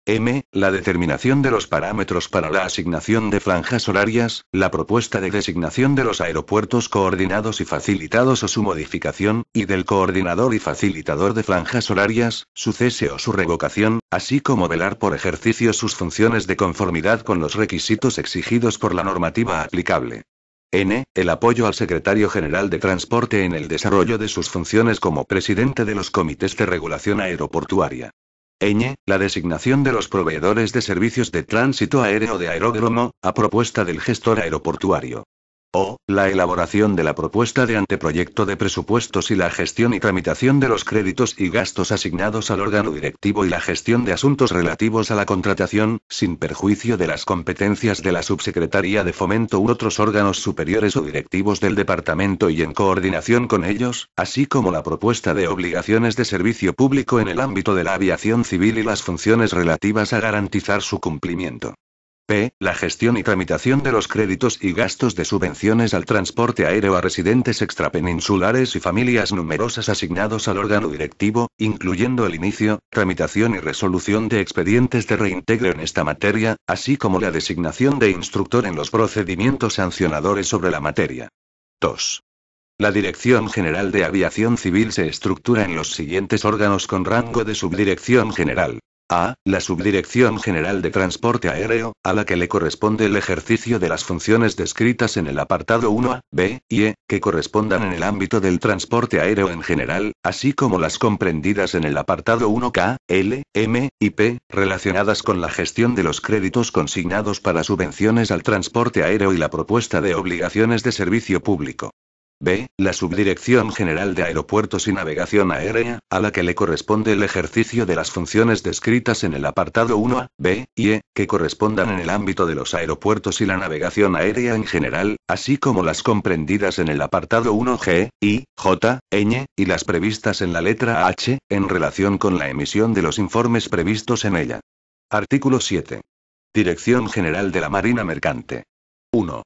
M. La determinación de los parámetros para la asignación de franjas horarias, la propuesta de designación de los aeropuertos coordinados y facilitados o su modificación, y del coordinador y facilitador de franjas horarias, su cese o su revocación, así como velar por ejercicio sus funciones de conformidad con los requisitos exigidos por la normativa aplicable. N. El apoyo al secretario general de Transporte en el desarrollo de sus funciones como presidente de los comités de regulación aeroportuaria n. la designación de los proveedores de servicios de tránsito aéreo de aeródromo, a propuesta del gestor aeroportuario. O, la elaboración de la propuesta de anteproyecto de presupuestos y la gestión y tramitación de los créditos y gastos asignados al órgano directivo y la gestión de asuntos relativos a la contratación, sin perjuicio de las competencias de la Subsecretaría de Fomento u otros órganos superiores o directivos del departamento y en coordinación con ellos, así como la propuesta de obligaciones de servicio público en el ámbito de la aviación civil y las funciones relativas a garantizar su cumplimiento. P. La gestión y tramitación de los créditos y gastos de subvenciones al transporte aéreo a residentes extrapeninsulares y familias numerosas asignados al órgano directivo, incluyendo el inicio, tramitación y resolución de expedientes de reintegro en esta materia, así como la designación de instructor en los procedimientos sancionadores sobre la materia. 2. La Dirección General de Aviación Civil se estructura en los siguientes órganos con rango de Subdirección General a la Subdirección General de Transporte Aéreo, a la que le corresponde el ejercicio de las funciones descritas en el apartado 1A, B y E, que correspondan en el ámbito del transporte aéreo en general, así como las comprendidas en el apartado 1K, L, M y P, relacionadas con la gestión de los créditos consignados para subvenciones al transporte aéreo y la propuesta de obligaciones de servicio público. B. La Subdirección General de Aeropuertos y Navegación Aérea, a la que le corresponde el ejercicio de las funciones descritas en el apartado 1A, B y E, que correspondan en el ámbito de los aeropuertos y la navegación aérea en general, así como las comprendidas en el apartado 1G, I, J, e, Ñ, y las previstas en la letra H, en relación con la emisión de los informes previstos en ella. Artículo 7. Dirección General de la Marina Mercante. 1.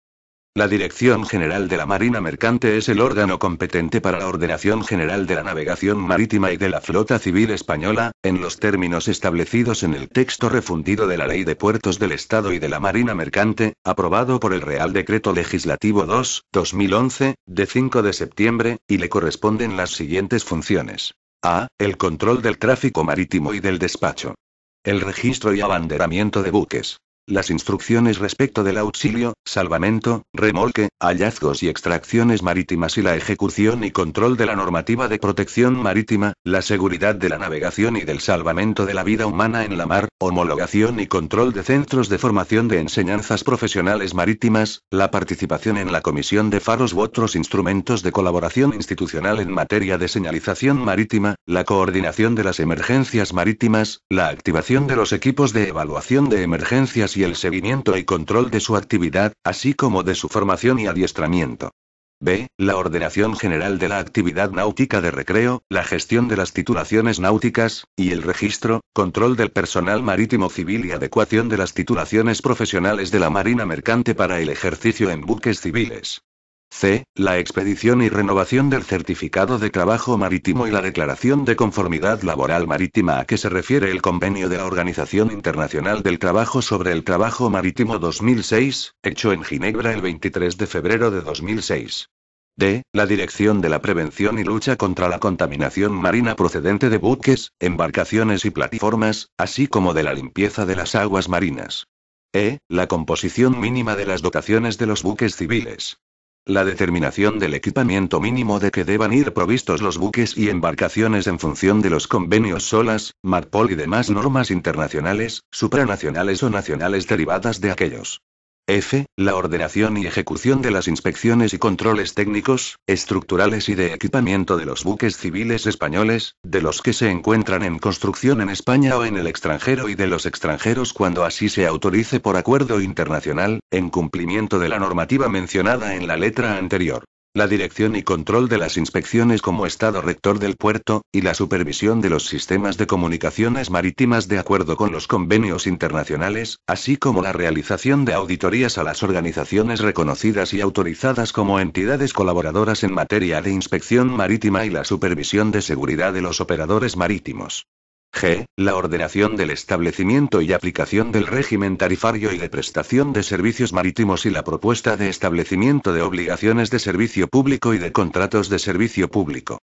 La Dirección General de la Marina Mercante es el órgano competente para la Ordenación General de la Navegación Marítima y de la Flota Civil Española, en los términos establecidos en el texto refundido de la Ley de Puertos del Estado y de la Marina Mercante, aprobado por el Real Decreto Legislativo 2, 2011, de 5 de septiembre, y le corresponden las siguientes funciones. A. El control del tráfico marítimo y del despacho. El registro y abanderamiento de buques. Las instrucciones respecto del auxilio, salvamento, remolque, hallazgos y extracciones marítimas y la ejecución y control de la normativa de protección marítima, la seguridad de la navegación y del salvamento de la vida humana en la mar, homologación y control de centros de formación de enseñanzas profesionales marítimas, la participación en la comisión de faros u otros instrumentos de colaboración institucional en materia de señalización marítima, la coordinación de las emergencias marítimas, la activación de los equipos de evaluación de emergencias y y el seguimiento y control de su actividad, así como de su formación y adiestramiento. B. La ordenación general de la actividad náutica de recreo, la gestión de las titulaciones náuticas, y el registro, control del personal marítimo civil y adecuación de las titulaciones profesionales de la Marina Mercante para el ejercicio en buques civiles. C. La expedición y renovación del certificado de trabajo marítimo y la declaración de conformidad laboral marítima a que se refiere el convenio de la Organización Internacional del Trabajo sobre el Trabajo Marítimo 2006, hecho en Ginebra el 23 de febrero de 2006. D. La Dirección de la Prevención y Lucha contra la Contaminación Marina procedente de buques, embarcaciones y plataformas, así como de la limpieza de las aguas marinas. E. La composición mínima de las dotaciones de los buques civiles. La determinación del equipamiento mínimo de que deban ir provistos los buques y embarcaciones en función de los convenios solas, MARPOL y demás normas internacionales, supranacionales o nacionales derivadas de aquellos. F. La ordenación y ejecución de las inspecciones y controles técnicos, estructurales y de equipamiento de los buques civiles españoles, de los que se encuentran en construcción en España o en el extranjero y de los extranjeros cuando así se autorice por acuerdo internacional, en cumplimiento de la normativa mencionada en la letra anterior la dirección y control de las inspecciones como Estado rector del puerto, y la supervisión de los sistemas de comunicaciones marítimas de acuerdo con los convenios internacionales, así como la realización de auditorías a las organizaciones reconocidas y autorizadas como entidades colaboradoras en materia de inspección marítima y la supervisión de seguridad de los operadores marítimos. G. La ordenación del establecimiento y aplicación del régimen tarifario y de prestación de servicios marítimos y la propuesta de establecimiento de obligaciones de servicio público y de contratos de servicio público.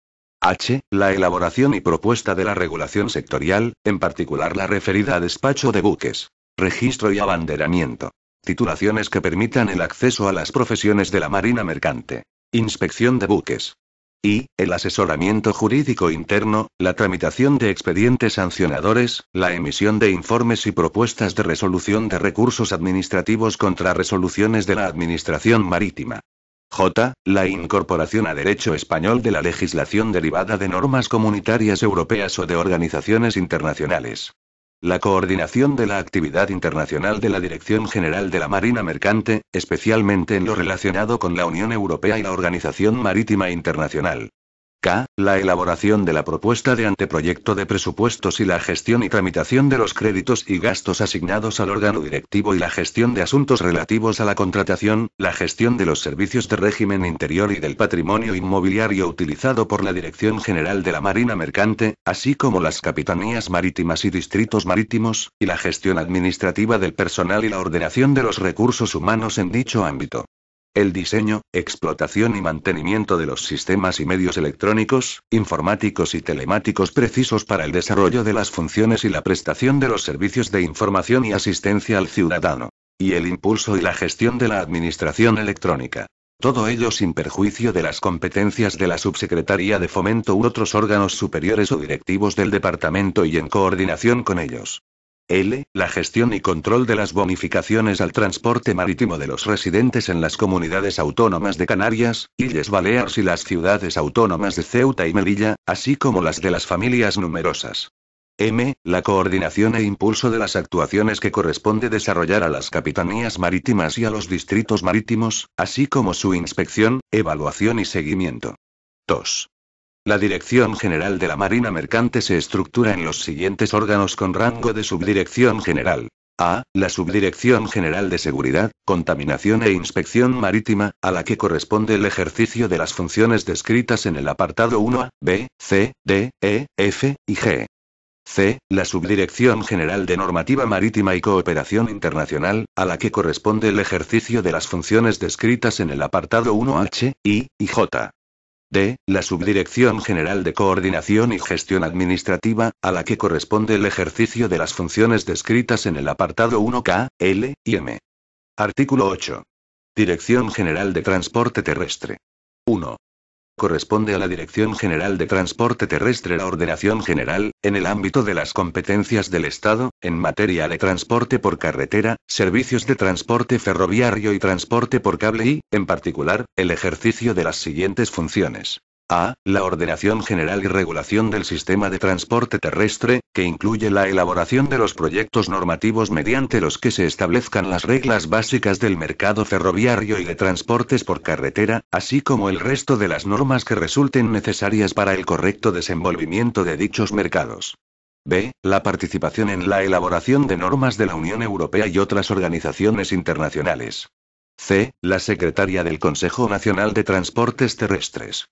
H. La elaboración y propuesta de la regulación sectorial, en particular la referida a despacho de buques, registro y abanderamiento. Titulaciones que permitan el acceso a las profesiones de la Marina Mercante. Inspección de buques y, el asesoramiento jurídico interno, la tramitación de expedientes sancionadores, la emisión de informes y propuestas de resolución de recursos administrativos contra resoluciones de la Administración Marítima. J. La incorporación a derecho español de la legislación derivada de normas comunitarias europeas o de organizaciones internacionales. La coordinación de la actividad internacional de la Dirección General de la Marina Mercante, especialmente en lo relacionado con la Unión Europea y la Organización Marítima Internacional. K. La elaboración de la propuesta de anteproyecto de presupuestos y la gestión y tramitación de los créditos y gastos asignados al órgano directivo y la gestión de asuntos relativos a la contratación, la gestión de los servicios de régimen interior y del patrimonio inmobiliario utilizado por la Dirección General de la Marina Mercante, así como las capitanías marítimas y distritos marítimos, y la gestión administrativa del personal y la ordenación de los recursos humanos en dicho ámbito. El diseño, explotación y mantenimiento de los sistemas y medios electrónicos, informáticos y telemáticos precisos para el desarrollo de las funciones y la prestación de los servicios de información y asistencia al ciudadano. Y el impulso y la gestión de la administración electrónica. Todo ello sin perjuicio de las competencias de la Subsecretaría de Fomento u otros órganos superiores o directivos del departamento y en coordinación con ellos. L. La gestión y control de las bonificaciones al transporte marítimo de los residentes en las comunidades autónomas de Canarias, Illes Baleares y las ciudades autónomas de Ceuta y Melilla, así como las de las familias numerosas. M. La coordinación e impulso de las actuaciones que corresponde desarrollar a las capitanías marítimas y a los distritos marítimos, así como su inspección, evaluación y seguimiento. 2. La Dirección General de la Marina Mercante se estructura en los siguientes órganos con rango de Subdirección General. A. La Subdirección General de Seguridad, Contaminación e Inspección Marítima, a la que corresponde el ejercicio de las funciones descritas en el apartado 1A, B, C, D, E, F y G. C. La Subdirección General de Normativa Marítima y Cooperación Internacional, a la que corresponde el ejercicio de las funciones descritas en el apartado 1H, I y J d. la Subdirección General de Coordinación y Gestión Administrativa, a la que corresponde el ejercicio de las funciones descritas en el apartado 1K, L y M. Artículo 8. Dirección General de Transporte Terrestre. 1 corresponde a la Dirección General de Transporte Terrestre la Ordenación General, en el ámbito de las competencias del Estado, en materia de transporte por carretera, servicios de transporte ferroviario y transporte por cable y, en particular, el ejercicio de las siguientes funciones. A. La ordenación general y regulación del sistema de transporte terrestre, que incluye la elaboración de los proyectos normativos mediante los que se establezcan las reglas básicas del mercado ferroviario y de transportes por carretera, así como el resto de las normas que resulten necesarias para el correcto desenvolvimiento de dichos mercados. B. La participación en la elaboración de normas de la Unión Europea y otras organizaciones internacionales. C. La secretaria del Consejo Nacional de Transportes Terrestres.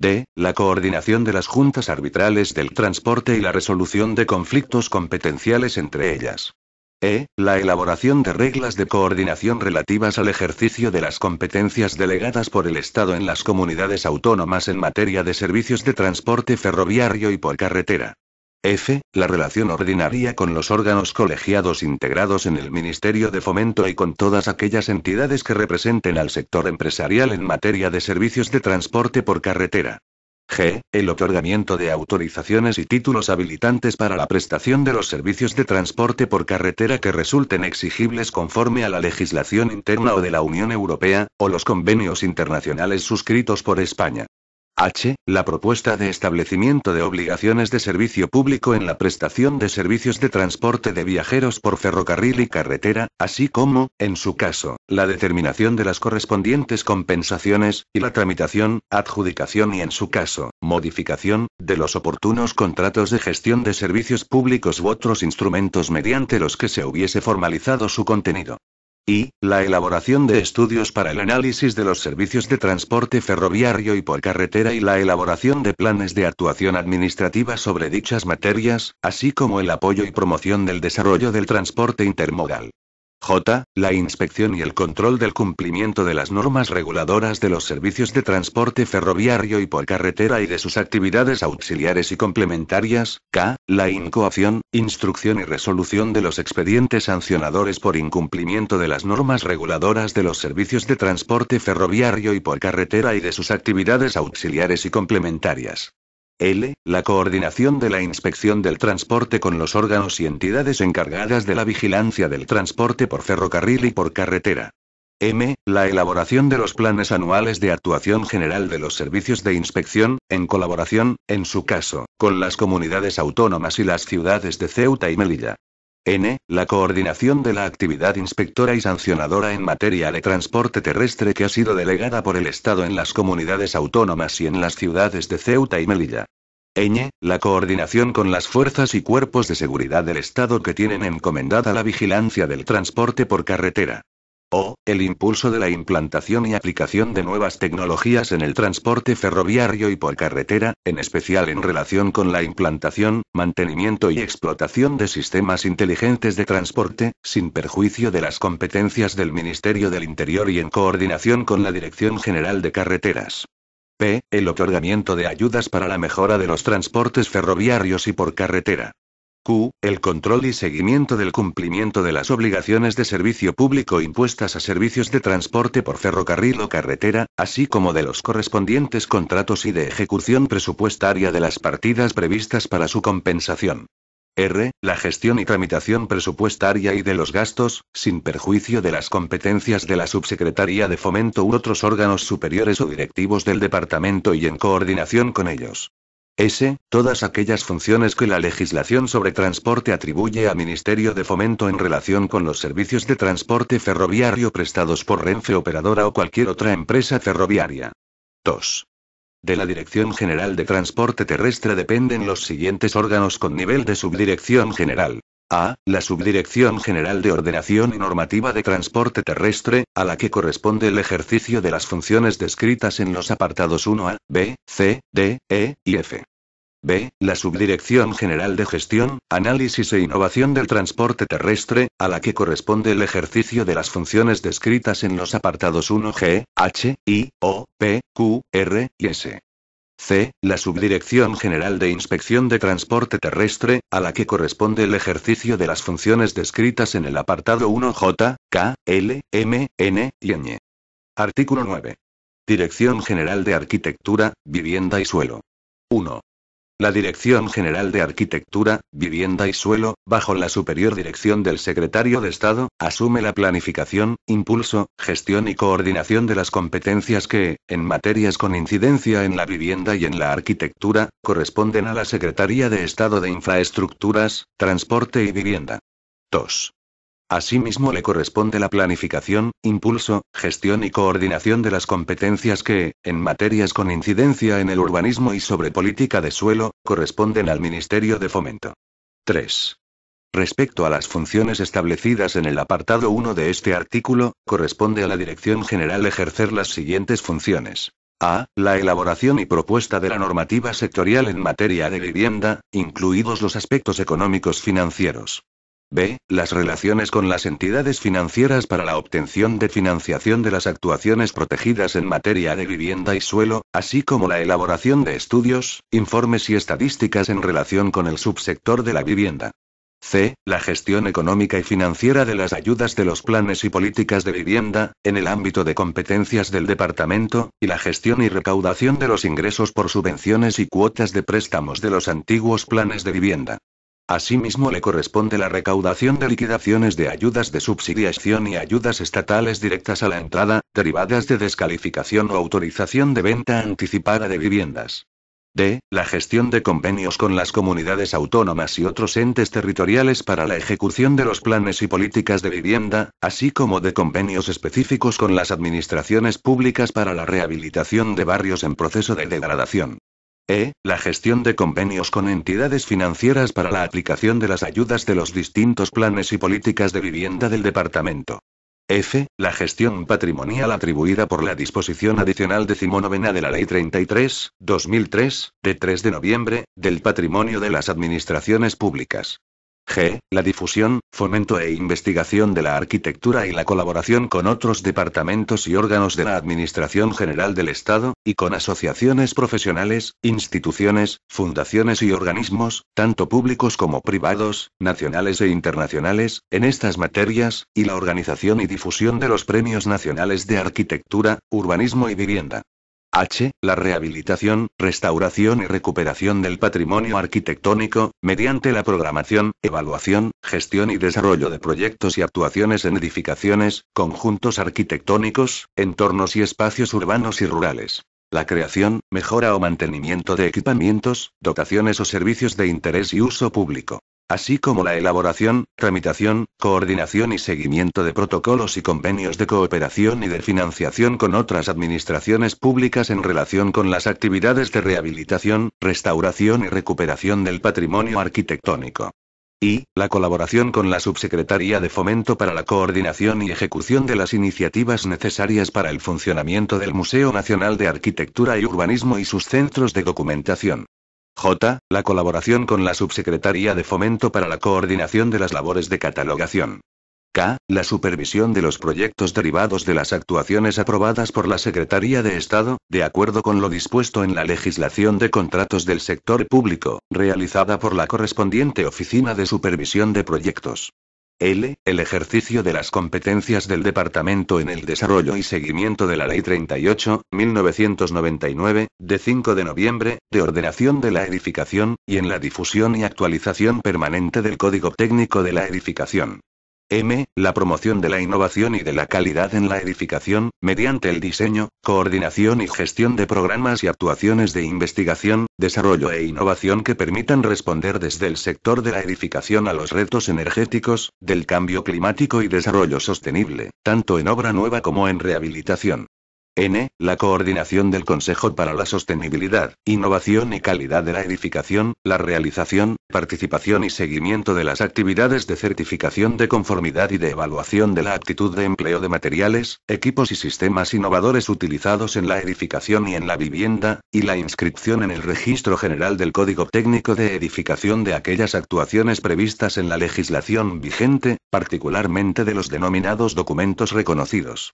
D. La coordinación de las juntas arbitrales del transporte y la resolución de conflictos competenciales entre ellas. E. La elaboración de reglas de coordinación relativas al ejercicio de las competencias delegadas por el Estado en las comunidades autónomas en materia de servicios de transporte ferroviario y por carretera. F. La relación ordinaria con los órganos colegiados integrados en el Ministerio de Fomento y con todas aquellas entidades que representen al sector empresarial en materia de servicios de transporte por carretera. G. El otorgamiento de autorizaciones y títulos habilitantes para la prestación de los servicios de transporte por carretera que resulten exigibles conforme a la legislación interna o de la Unión Europea, o los convenios internacionales suscritos por España. H. La propuesta de establecimiento de obligaciones de servicio público en la prestación de servicios de transporte de viajeros por ferrocarril y carretera, así como, en su caso, la determinación de las correspondientes compensaciones, y la tramitación, adjudicación y, en su caso, modificación, de los oportunos contratos de gestión de servicios públicos u otros instrumentos mediante los que se hubiese formalizado su contenido y, la elaboración de estudios para el análisis de los servicios de transporte ferroviario y por carretera y la elaboración de planes de actuación administrativa sobre dichas materias, así como el apoyo y promoción del desarrollo del transporte intermodal. J. La inspección y el control del cumplimiento de las normas reguladoras de los servicios de transporte ferroviario y por carretera y de sus actividades auxiliares y complementarias. K. La incoación, instrucción y resolución de los expedientes sancionadores por incumplimiento de las normas reguladoras de los servicios de transporte ferroviario y por carretera y de sus actividades auxiliares y complementarias. L. La coordinación de la inspección del transporte con los órganos y entidades encargadas de la vigilancia del transporte por ferrocarril y por carretera. M. La elaboración de los planes anuales de actuación general de los servicios de inspección, en colaboración, en su caso, con las comunidades autónomas y las ciudades de Ceuta y Melilla. N. La coordinación de la actividad inspectora y sancionadora en materia de transporte terrestre que ha sido delegada por el Estado en las comunidades autónomas y en las ciudades de Ceuta y Melilla. n. La coordinación con las fuerzas y cuerpos de seguridad del Estado que tienen encomendada la vigilancia del transporte por carretera. O, el impulso de la implantación y aplicación de nuevas tecnologías en el transporte ferroviario y por carretera, en especial en relación con la implantación, mantenimiento y explotación de sistemas inteligentes de transporte, sin perjuicio de las competencias del Ministerio del Interior y en coordinación con la Dirección General de Carreteras. P. El otorgamiento de ayudas para la mejora de los transportes ferroviarios y por carretera. Q. El control y seguimiento del cumplimiento de las obligaciones de servicio público impuestas a servicios de transporte por ferrocarril o carretera, así como de los correspondientes contratos y de ejecución presupuestaria de las partidas previstas para su compensación. R. La gestión y tramitación presupuestaria y de los gastos, sin perjuicio de las competencias de la Subsecretaría de Fomento u otros órganos superiores o directivos del Departamento y en coordinación con ellos. S. Todas aquellas funciones que la legislación sobre transporte atribuye al Ministerio de Fomento en relación con los servicios de transporte ferroviario prestados por Renfe Operadora o cualquier otra empresa ferroviaria. 2. De la Dirección General de Transporte Terrestre dependen los siguientes órganos con nivel de subdirección general a la Subdirección General de Ordenación y Normativa de Transporte Terrestre, a la que corresponde el ejercicio de las funciones descritas en los apartados 1A, B, C, D, E y F. B. La Subdirección General de Gestión, Análisis e Innovación del Transporte Terrestre, a la que corresponde el ejercicio de las funciones descritas en los apartados 1G, H, I, O, P, Q, R y S. C. La Subdirección General de Inspección de Transporte Terrestre, a la que corresponde el ejercicio de las funciones descritas en el apartado 1J, K, L, M, N y ñ. Artículo 9. Dirección General de Arquitectura, Vivienda y Suelo. 1. La Dirección General de Arquitectura, Vivienda y Suelo, bajo la superior dirección del Secretario de Estado, asume la planificación, impulso, gestión y coordinación de las competencias que, en materias con incidencia en la vivienda y en la arquitectura, corresponden a la Secretaría de Estado de Infraestructuras, Transporte y Vivienda. 2. Asimismo le corresponde la planificación, impulso, gestión y coordinación de las competencias que, en materias con incidencia en el urbanismo y sobre política de suelo, corresponden al Ministerio de Fomento. 3. Respecto a las funciones establecidas en el apartado 1 de este artículo, corresponde a la Dirección General ejercer las siguientes funciones. A. La elaboración y propuesta de la normativa sectorial en materia de vivienda, incluidos los aspectos económicos financieros. B. Las relaciones con las entidades financieras para la obtención de financiación de las actuaciones protegidas en materia de vivienda y suelo, así como la elaboración de estudios, informes y estadísticas en relación con el subsector de la vivienda. C. La gestión económica y financiera de las ayudas de los planes y políticas de vivienda, en el ámbito de competencias del departamento, y la gestión y recaudación de los ingresos por subvenciones y cuotas de préstamos de los antiguos planes de vivienda. Asimismo le corresponde la recaudación de liquidaciones de ayudas de subsidiación y ayudas estatales directas a la entrada, derivadas de descalificación o autorización de venta anticipada de viviendas. D. La gestión de convenios con las comunidades autónomas y otros entes territoriales para la ejecución de los planes y políticas de vivienda, así como de convenios específicos con las administraciones públicas para la rehabilitación de barrios en proceso de degradación. E. La gestión de convenios con entidades financieras para la aplicación de las ayudas de los distintos planes y políticas de vivienda del departamento. F. La gestión patrimonial atribuida por la disposición adicional decimonovena de la Ley 33, 2003, de 3 de noviembre, del patrimonio de las administraciones públicas. G. La difusión, fomento e investigación de la arquitectura y la colaboración con otros departamentos y órganos de la Administración General del Estado, y con asociaciones profesionales, instituciones, fundaciones y organismos, tanto públicos como privados, nacionales e internacionales, en estas materias, y la organización y difusión de los premios nacionales de arquitectura, urbanismo y vivienda. H. La rehabilitación, restauración y recuperación del patrimonio arquitectónico, mediante la programación, evaluación, gestión y desarrollo de proyectos y actuaciones en edificaciones, conjuntos arquitectónicos, entornos y espacios urbanos y rurales. La creación, mejora o mantenimiento de equipamientos, dotaciones o servicios de interés y uso público así como la elaboración, tramitación, coordinación y seguimiento de protocolos y convenios de cooperación y de financiación con otras administraciones públicas en relación con las actividades de rehabilitación, restauración y recuperación del patrimonio arquitectónico. Y, la colaboración con la Subsecretaría de Fomento para la coordinación y ejecución de las iniciativas necesarias para el funcionamiento del Museo Nacional de Arquitectura y Urbanismo y sus centros de documentación. J. La colaboración con la Subsecretaría de Fomento para la coordinación de las labores de catalogación. K. La supervisión de los proyectos derivados de las actuaciones aprobadas por la Secretaría de Estado, de acuerdo con lo dispuesto en la legislación de contratos del sector público, realizada por la correspondiente Oficina de Supervisión de Proyectos. L. El ejercicio de las competencias del Departamento en el desarrollo y seguimiento de la Ley 38, 1999, de 5 de noviembre, de ordenación de la edificación, y en la difusión y actualización permanente del Código Técnico de la Edificación. M. La promoción de la innovación y de la calidad en la edificación, mediante el diseño, coordinación y gestión de programas y actuaciones de investigación, desarrollo e innovación que permitan responder desde el sector de la edificación a los retos energéticos, del cambio climático y desarrollo sostenible, tanto en obra nueva como en rehabilitación. N. La coordinación del Consejo para la Sostenibilidad, Innovación y Calidad de la Edificación, la realización, participación y seguimiento de las actividades de certificación de conformidad y de evaluación de la actitud de empleo de materiales, equipos y sistemas innovadores utilizados en la edificación y en la vivienda, y la inscripción en el Registro General del Código Técnico de Edificación de aquellas actuaciones previstas en la legislación vigente, particularmente de los denominados documentos reconocidos.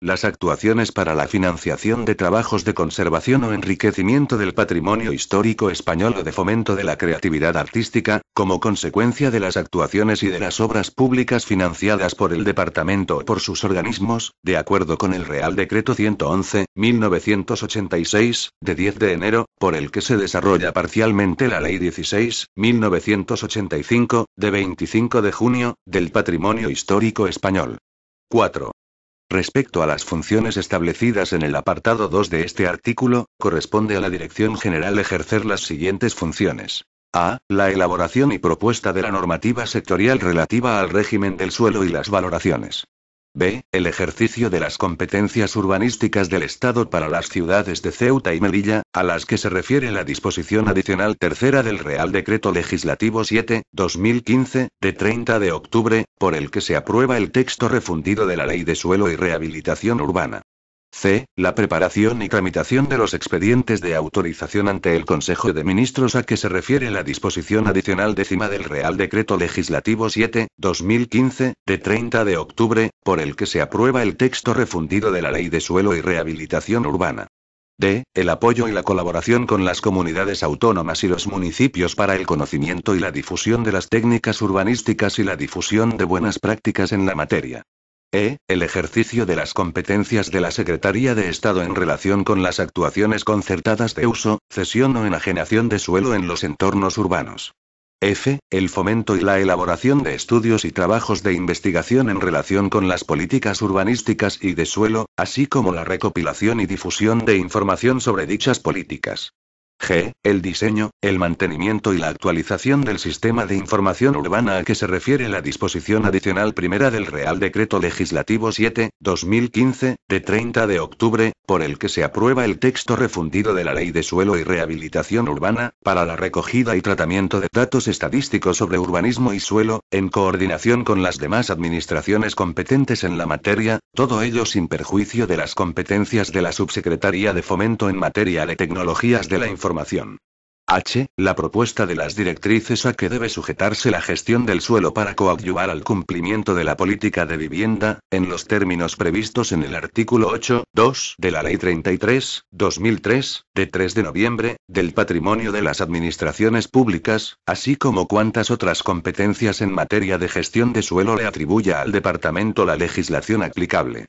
Las actuaciones para la financiación de trabajos de conservación o enriquecimiento del patrimonio histórico español o de fomento de la creatividad artística, como consecuencia de las actuaciones y de las obras públicas financiadas por el Departamento o por sus organismos, de acuerdo con el Real Decreto 111-1986, de 10 de enero, por el que se desarrolla parcialmente la Ley 16-1985, de 25 de junio, del patrimonio histórico español. 4. Respecto a las funciones establecidas en el apartado 2 de este artículo, corresponde a la Dirección General ejercer las siguientes funciones. A. La elaboración y propuesta de la normativa sectorial relativa al régimen del suelo y las valoraciones. B. El ejercicio de las competencias urbanísticas del Estado para las ciudades de Ceuta y Melilla, a las que se refiere la disposición adicional tercera del Real Decreto Legislativo 7-2015, de 30 de octubre, por el que se aprueba el texto refundido de la Ley de Suelo y Rehabilitación Urbana. C. La preparación y tramitación de los expedientes de autorización ante el Consejo de Ministros a que se refiere la disposición adicional décima del Real Decreto Legislativo 7, 2015, de 30 de octubre, por el que se aprueba el texto refundido de la Ley de Suelo y Rehabilitación Urbana. D. El apoyo y la colaboración con las comunidades autónomas y los municipios para el conocimiento y la difusión de las técnicas urbanísticas y la difusión de buenas prácticas en la materia. E. El ejercicio de las competencias de la Secretaría de Estado en relación con las actuaciones concertadas de uso, cesión o enajenación de suelo en los entornos urbanos. F. El fomento y la elaboración de estudios y trabajos de investigación en relación con las políticas urbanísticas y de suelo, así como la recopilación y difusión de información sobre dichas políticas. G. El diseño, el mantenimiento y la actualización del sistema de información urbana a que se refiere la disposición adicional primera del Real Decreto Legislativo 7, 2015, de 30 de octubre, por el que se aprueba el texto refundido de la Ley de Suelo y Rehabilitación Urbana, para la recogida y tratamiento de datos estadísticos sobre urbanismo y suelo, en coordinación con las demás administraciones competentes en la materia, todo ello sin perjuicio de las competencias de la Subsecretaría de Fomento en materia de tecnologías de la información H. La propuesta de las directrices a que debe sujetarse la gestión del suelo para coadyuvar al cumplimiento de la política de vivienda, en los términos previstos en el artículo 8, 2 de la Ley 33, 2003, de 3 de noviembre, del patrimonio de las administraciones públicas, así como cuantas otras competencias en materia de gestión de suelo le atribuya al Departamento la legislación aplicable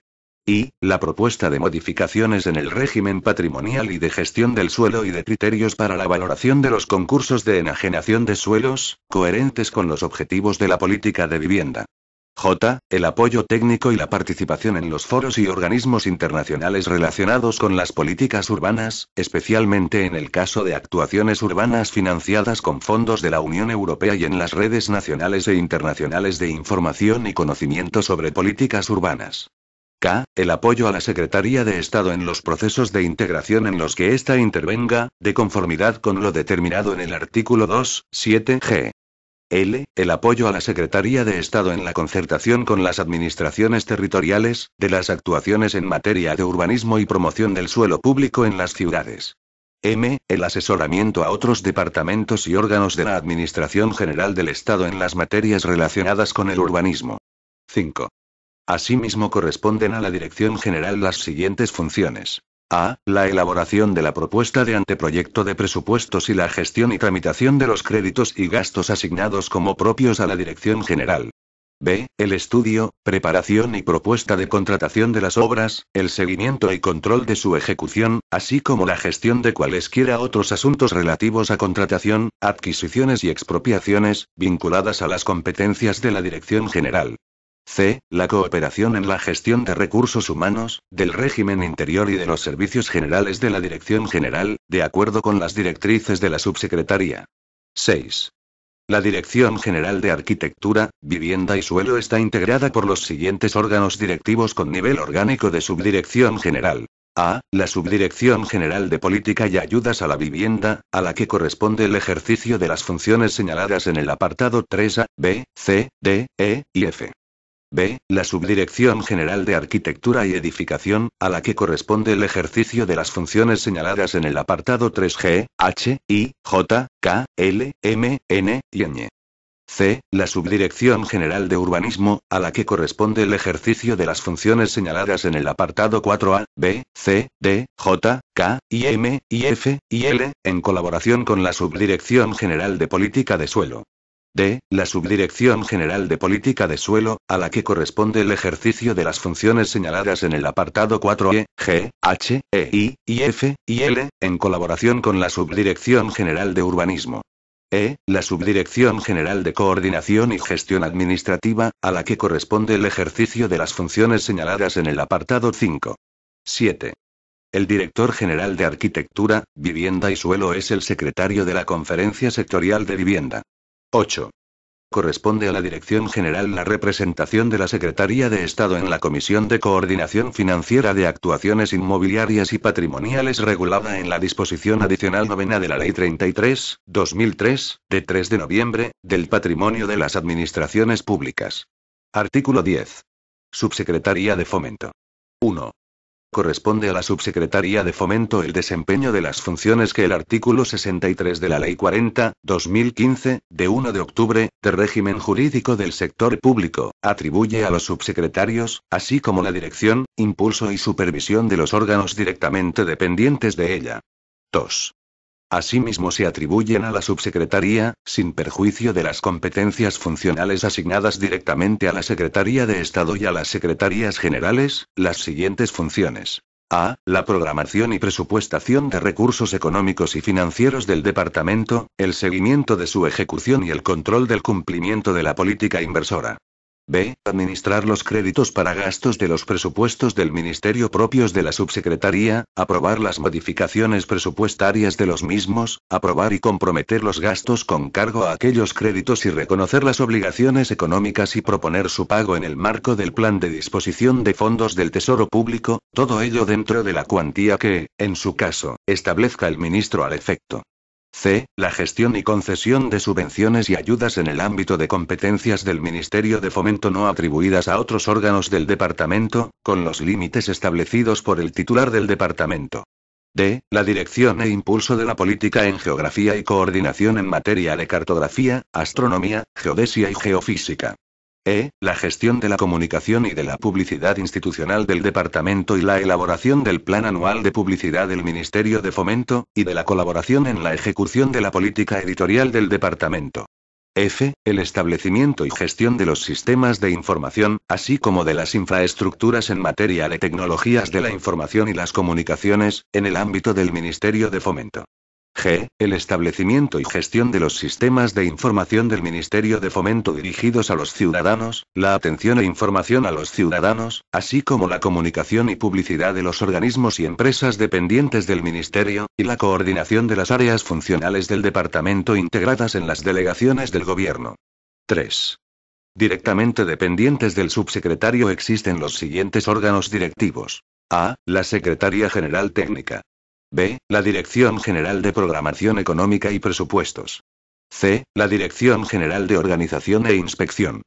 y, la propuesta de modificaciones en el régimen patrimonial y de gestión del suelo y de criterios para la valoración de los concursos de enajenación de suelos, coherentes con los objetivos de la política de vivienda. J. El apoyo técnico y la participación en los foros y organismos internacionales relacionados con las políticas urbanas, especialmente en el caso de actuaciones urbanas financiadas con fondos de la Unión Europea y en las redes nacionales e internacionales de información y conocimiento sobre políticas urbanas. K. El apoyo a la Secretaría de Estado en los procesos de integración en los que ésta intervenga, de conformidad con lo determinado en el artículo 2, 7 G. L. El apoyo a la Secretaría de Estado en la concertación con las administraciones territoriales, de las actuaciones en materia de urbanismo y promoción del suelo público en las ciudades. M. El asesoramiento a otros departamentos y órganos de la Administración General del Estado en las materias relacionadas con el urbanismo. 5. Asimismo corresponden a la Dirección General las siguientes funciones. A. La elaboración de la propuesta de anteproyecto de presupuestos y la gestión y tramitación de los créditos y gastos asignados como propios a la Dirección General. B. El estudio, preparación y propuesta de contratación de las obras, el seguimiento y control de su ejecución, así como la gestión de cualesquiera otros asuntos relativos a contratación, adquisiciones y expropiaciones, vinculadas a las competencias de la Dirección General. C. La cooperación en la gestión de recursos humanos, del régimen interior y de los servicios generales de la Dirección General, de acuerdo con las directrices de la subsecretaría. 6. La Dirección General de Arquitectura, Vivienda y Suelo está integrada por los siguientes órganos directivos con nivel orgánico de Subdirección General. A. La Subdirección General de Política y Ayudas a la Vivienda, a la que corresponde el ejercicio de las funciones señaladas en el apartado 3A, B, C, D, E y F. B. La Subdirección General de Arquitectura y Edificación, a la que corresponde el ejercicio de las funciones señaladas en el apartado 3G, H, I, J, K, L, M, N y ñ. C. La Subdirección General de Urbanismo, a la que corresponde el ejercicio de las funciones señaladas en el apartado 4A, B, C, D, J, K, I, M, I, F, y L, en colaboración con la Subdirección General de Política de Suelo d. la Subdirección General de Política de Suelo, a la que corresponde el ejercicio de las funciones señaladas en el apartado 4E, G, H, E, I, y F, y L, en colaboración con la Subdirección General de Urbanismo. E, la Subdirección General de Coordinación y Gestión Administrativa, a la que corresponde el ejercicio de las funciones señaladas en el apartado 5. 7. El director general de Arquitectura, Vivienda y Suelo es el secretario de la Conferencia Sectorial de Vivienda. 8. Corresponde a la Dirección General la representación de la Secretaría de Estado en la Comisión de Coordinación Financiera de Actuaciones Inmobiliarias y Patrimoniales regulada en la disposición adicional novena de la Ley 33, 2003, de 3 de noviembre, del Patrimonio de las Administraciones Públicas. Artículo 10. Subsecretaría de Fomento. 1 corresponde a la Subsecretaría de Fomento el desempeño de las funciones que el artículo 63 de la Ley 40, 2015, de 1 de octubre, de régimen jurídico del sector público, atribuye a los subsecretarios, así como la dirección, impulso y supervisión de los órganos directamente dependientes de ella. 2. Asimismo se atribuyen a la subsecretaría, sin perjuicio de las competencias funcionales asignadas directamente a la Secretaría de Estado y a las Secretarías Generales, las siguientes funciones. A. La programación y presupuestación de recursos económicos y financieros del Departamento, el seguimiento de su ejecución y el control del cumplimiento de la política inversora. B. Administrar los créditos para gastos de los presupuestos del Ministerio propios de la Subsecretaría, aprobar las modificaciones presupuestarias de los mismos, aprobar y comprometer los gastos con cargo a aquellos créditos y reconocer las obligaciones económicas y proponer su pago en el marco del plan de disposición de fondos del Tesoro Público, todo ello dentro de la cuantía que, en su caso, establezca el ministro al efecto. C. La gestión y concesión de subvenciones y ayudas en el ámbito de competencias del Ministerio de Fomento no atribuidas a otros órganos del Departamento, con los límites establecidos por el titular del Departamento. D. La dirección e impulso de la política en geografía y coordinación en materia de cartografía, astronomía, geodesia y geofísica. E, la gestión de la comunicación y de la publicidad institucional del departamento y la elaboración del Plan Anual de Publicidad del Ministerio de Fomento, y de la colaboración en la ejecución de la política editorial del departamento. F. El establecimiento y gestión de los sistemas de información, así como de las infraestructuras en materia de tecnologías de la información y las comunicaciones, en el ámbito del Ministerio de Fomento. G. El establecimiento y gestión de los sistemas de información del Ministerio de Fomento dirigidos a los ciudadanos, la atención e información a los ciudadanos, así como la comunicación y publicidad de los organismos y empresas dependientes del Ministerio, y la coordinación de las áreas funcionales del Departamento integradas en las delegaciones del Gobierno. 3. Directamente dependientes del subsecretario existen los siguientes órganos directivos. A. La Secretaría General Técnica. B. La Dirección General de Programación Económica y Presupuestos. C. La Dirección General de Organización e Inspección.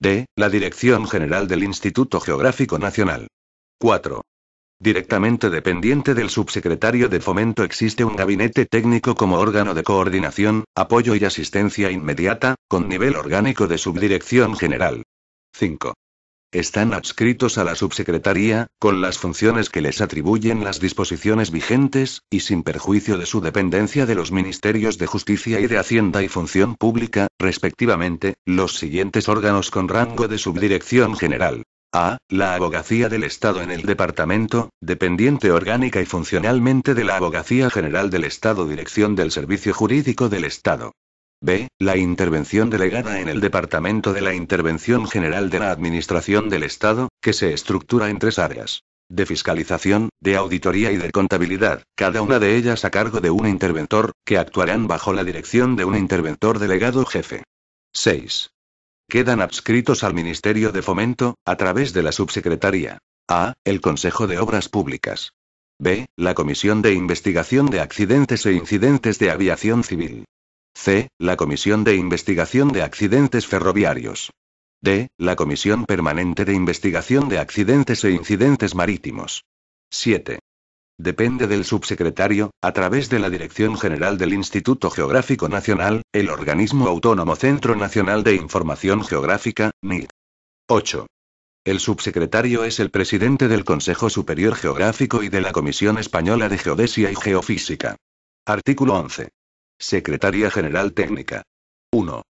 D. La Dirección General del Instituto Geográfico Nacional. 4. Directamente dependiente del subsecretario de Fomento existe un gabinete técnico como órgano de coordinación, apoyo y asistencia inmediata, con nivel orgánico de subdirección general. 5. Están adscritos a la subsecretaría, con las funciones que les atribuyen las disposiciones vigentes, y sin perjuicio de su dependencia de los ministerios de Justicia y de Hacienda y Función Pública, respectivamente, los siguientes órganos con rango de subdirección general. A. La Abogacía del Estado en el Departamento, dependiente orgánica y funcionalmente de la Abogacía General del Estado Dirección del Servicio Jurídico del Estado. B. La intervención delegada en el Departamento de la Intervención General de la Administración del Estado, que se estructura en tres áreas. De fiscalización, de auditoría y de contabilidad, cada una de ellas a cargo de un interventor, que actuarán bajo la dirección de un interventor delegado jefe. 6. Quedan adscritos al Ministerio de Fomento, a través de la Subsecretaría. A. El Consejo de Obras Públicas. B. La Comisión de Investigación de Accidentes e Incidentes de Aviación Civil. C. La Comisión de Investigación de Accidentes Ferroviarios. D. La Comisión Permanente de Investigación de Accidentes e Incidentes Marítimos. 7. Depende del subsecretario, a través de la Dirección General del Instituto Geográfico Nacional, el organismo autónomo Centro Nacional de Información Geográfica, NIC. 8. El subsecretario es el presidente del Consejo Superior Geográfico y de la Comisión Española de Geodesia y Geofísica. Artículo 11. Secretaría General Técnica. 1.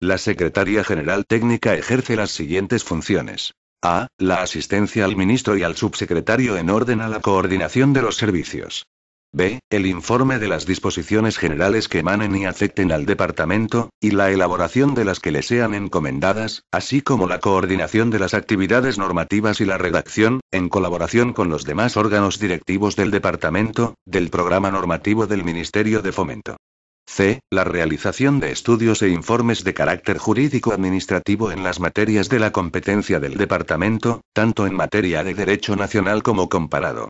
La Secretaría General Técnica ejerce las siguientes funciones. A. La asistencia al ministro y al subsecretario en orden a la coordinación de los servicios. B. El informe de las disposiciones generales que emanen y afecten al departamento, y la elaboración de las que le sean encomendadas, así como la coordinación de las actividades normativas y la redacción, en colaboración con los demás órganos directivos del departamento, del programa normativo del Ministerio de Fomento. C. La realización de estudios e informes de carácter jurídico-administrativo en las materias de la competencia del Departamento, tanto en materia de derecho nacional como comparado.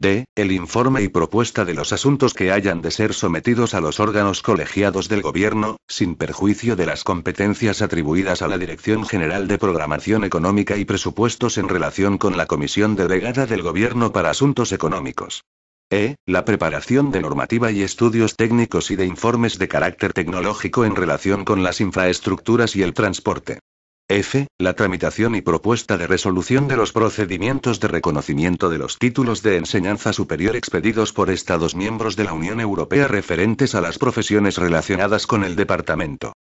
D. El informe y propuesta de los asuntos que hayan de ser sometidos a los órganos colegiados del Gobierno, sin perjuicio de las competencias atribuidas a la Dirección General de Programación Económica y Presupuestos en relación con la Comisión Delegada del Gobierno para Asuntos Económicos. E. La preparación de normativa y estudios técnicos y de informes de carácter tecnológico en relación con las infraestructuras y el transporte. F. La tramitación y propuesta de resolución de los procedimientos de reconocimiento de los títulos de enseñanza superior expedidos por Estados miembros de la Unión Europea referentes a las profesiones relacionadas con el departamento.